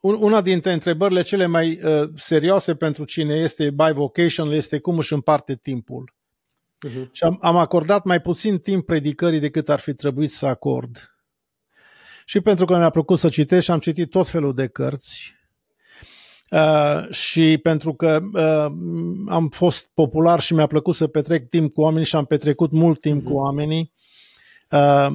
una dintre întrebările cele mai ehm, serioase pentru cine este by vocation este cum își împarte timpul. Uh-huh. Și am, am acordat mai puțin timp predicării decât ar fi trebuit să acord. Și pentru că mi-a plăcut să citesc am citit tot felul de cărți, Uh, și pentru că uh, am fost popular și mi-a plăcut să petrec timp cu oamenii și am petrecut mult timp mm-hmm. cu mhm. oamenii, uh,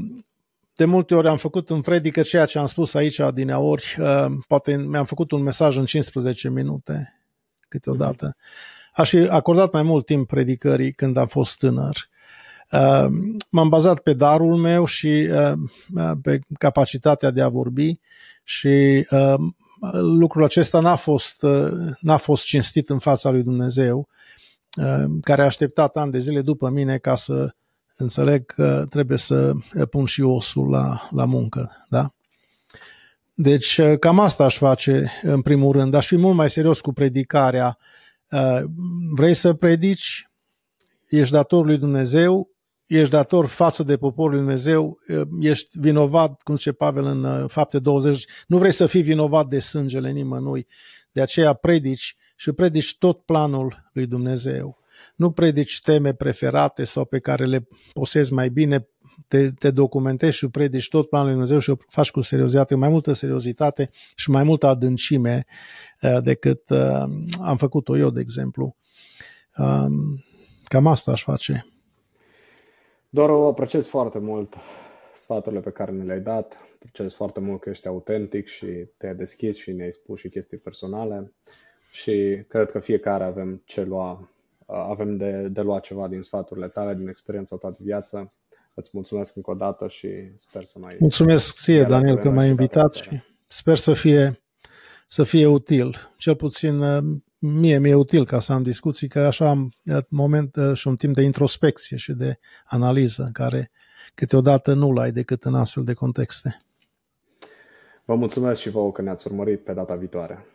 de multe ori am făcut în predică ceea ce am spus aici adineori, uh, poate mi-am făcut un mesaj în 15 minute câteodată. Mm-hmm. Aș fi acordat mai mult timp predicării când am fost tânăr. Uh, m-am bazat pe darul meu și pe capacitatea de a vorbi și lucrul acesta n-a fost, uh, n-a fost cinstit în fața lui Dumnezeu, uh, care a așteptat ani de zile după mine ca să înțeleg că trebuie să pun și osul la, la muncă. Da? Deci uh, cam asta aș face în primul rând. Aș fi mult mai serios cu predicarea. Vrei să predici? Ești dator lui Dumnezeu? ești dator față de poporul Lui Dumnezeu, ești vinovat, cum zice Pavel în uh, fapte 20, nu vrei să fii vinovat de sângele nimănui, de aceea predici și predici tot planul lui Dumnezeu. Nu predici teme preferate sau pe care le posezi mai bine, te, te documentezi și predici tot planul lui Dumnezeu și o faci cu seriozitate, mai multă seriozitate și mai multă adâncime uh, decât uh, am făcut-o eu, de exemplu. Um, cam asta aș face. Doru, apreciez foarte mult sfaturile pe care ne le-ai dat, apreciez foarte mult că ești autentic și te-ai deschis și ne-ai spus și chestii personale și cred că fiecare avem ce lua, avem de, de luat ceva din sfaturile tale, din experiența ta de viață. Îți mulțumesc încă o dată și sper să mai... Mulțumesc ție, Daniel, că m-ai invitat și sper să fie, să fie util. Cel puțin mie mi-e util ca să am discuții, că așa am moment și un timp de introspecție și de analiză, care câteodată nu-l ai decât în astfel de contexte. Vă mulțumesc și vouă că ne-ați urmărit pe data viitoare.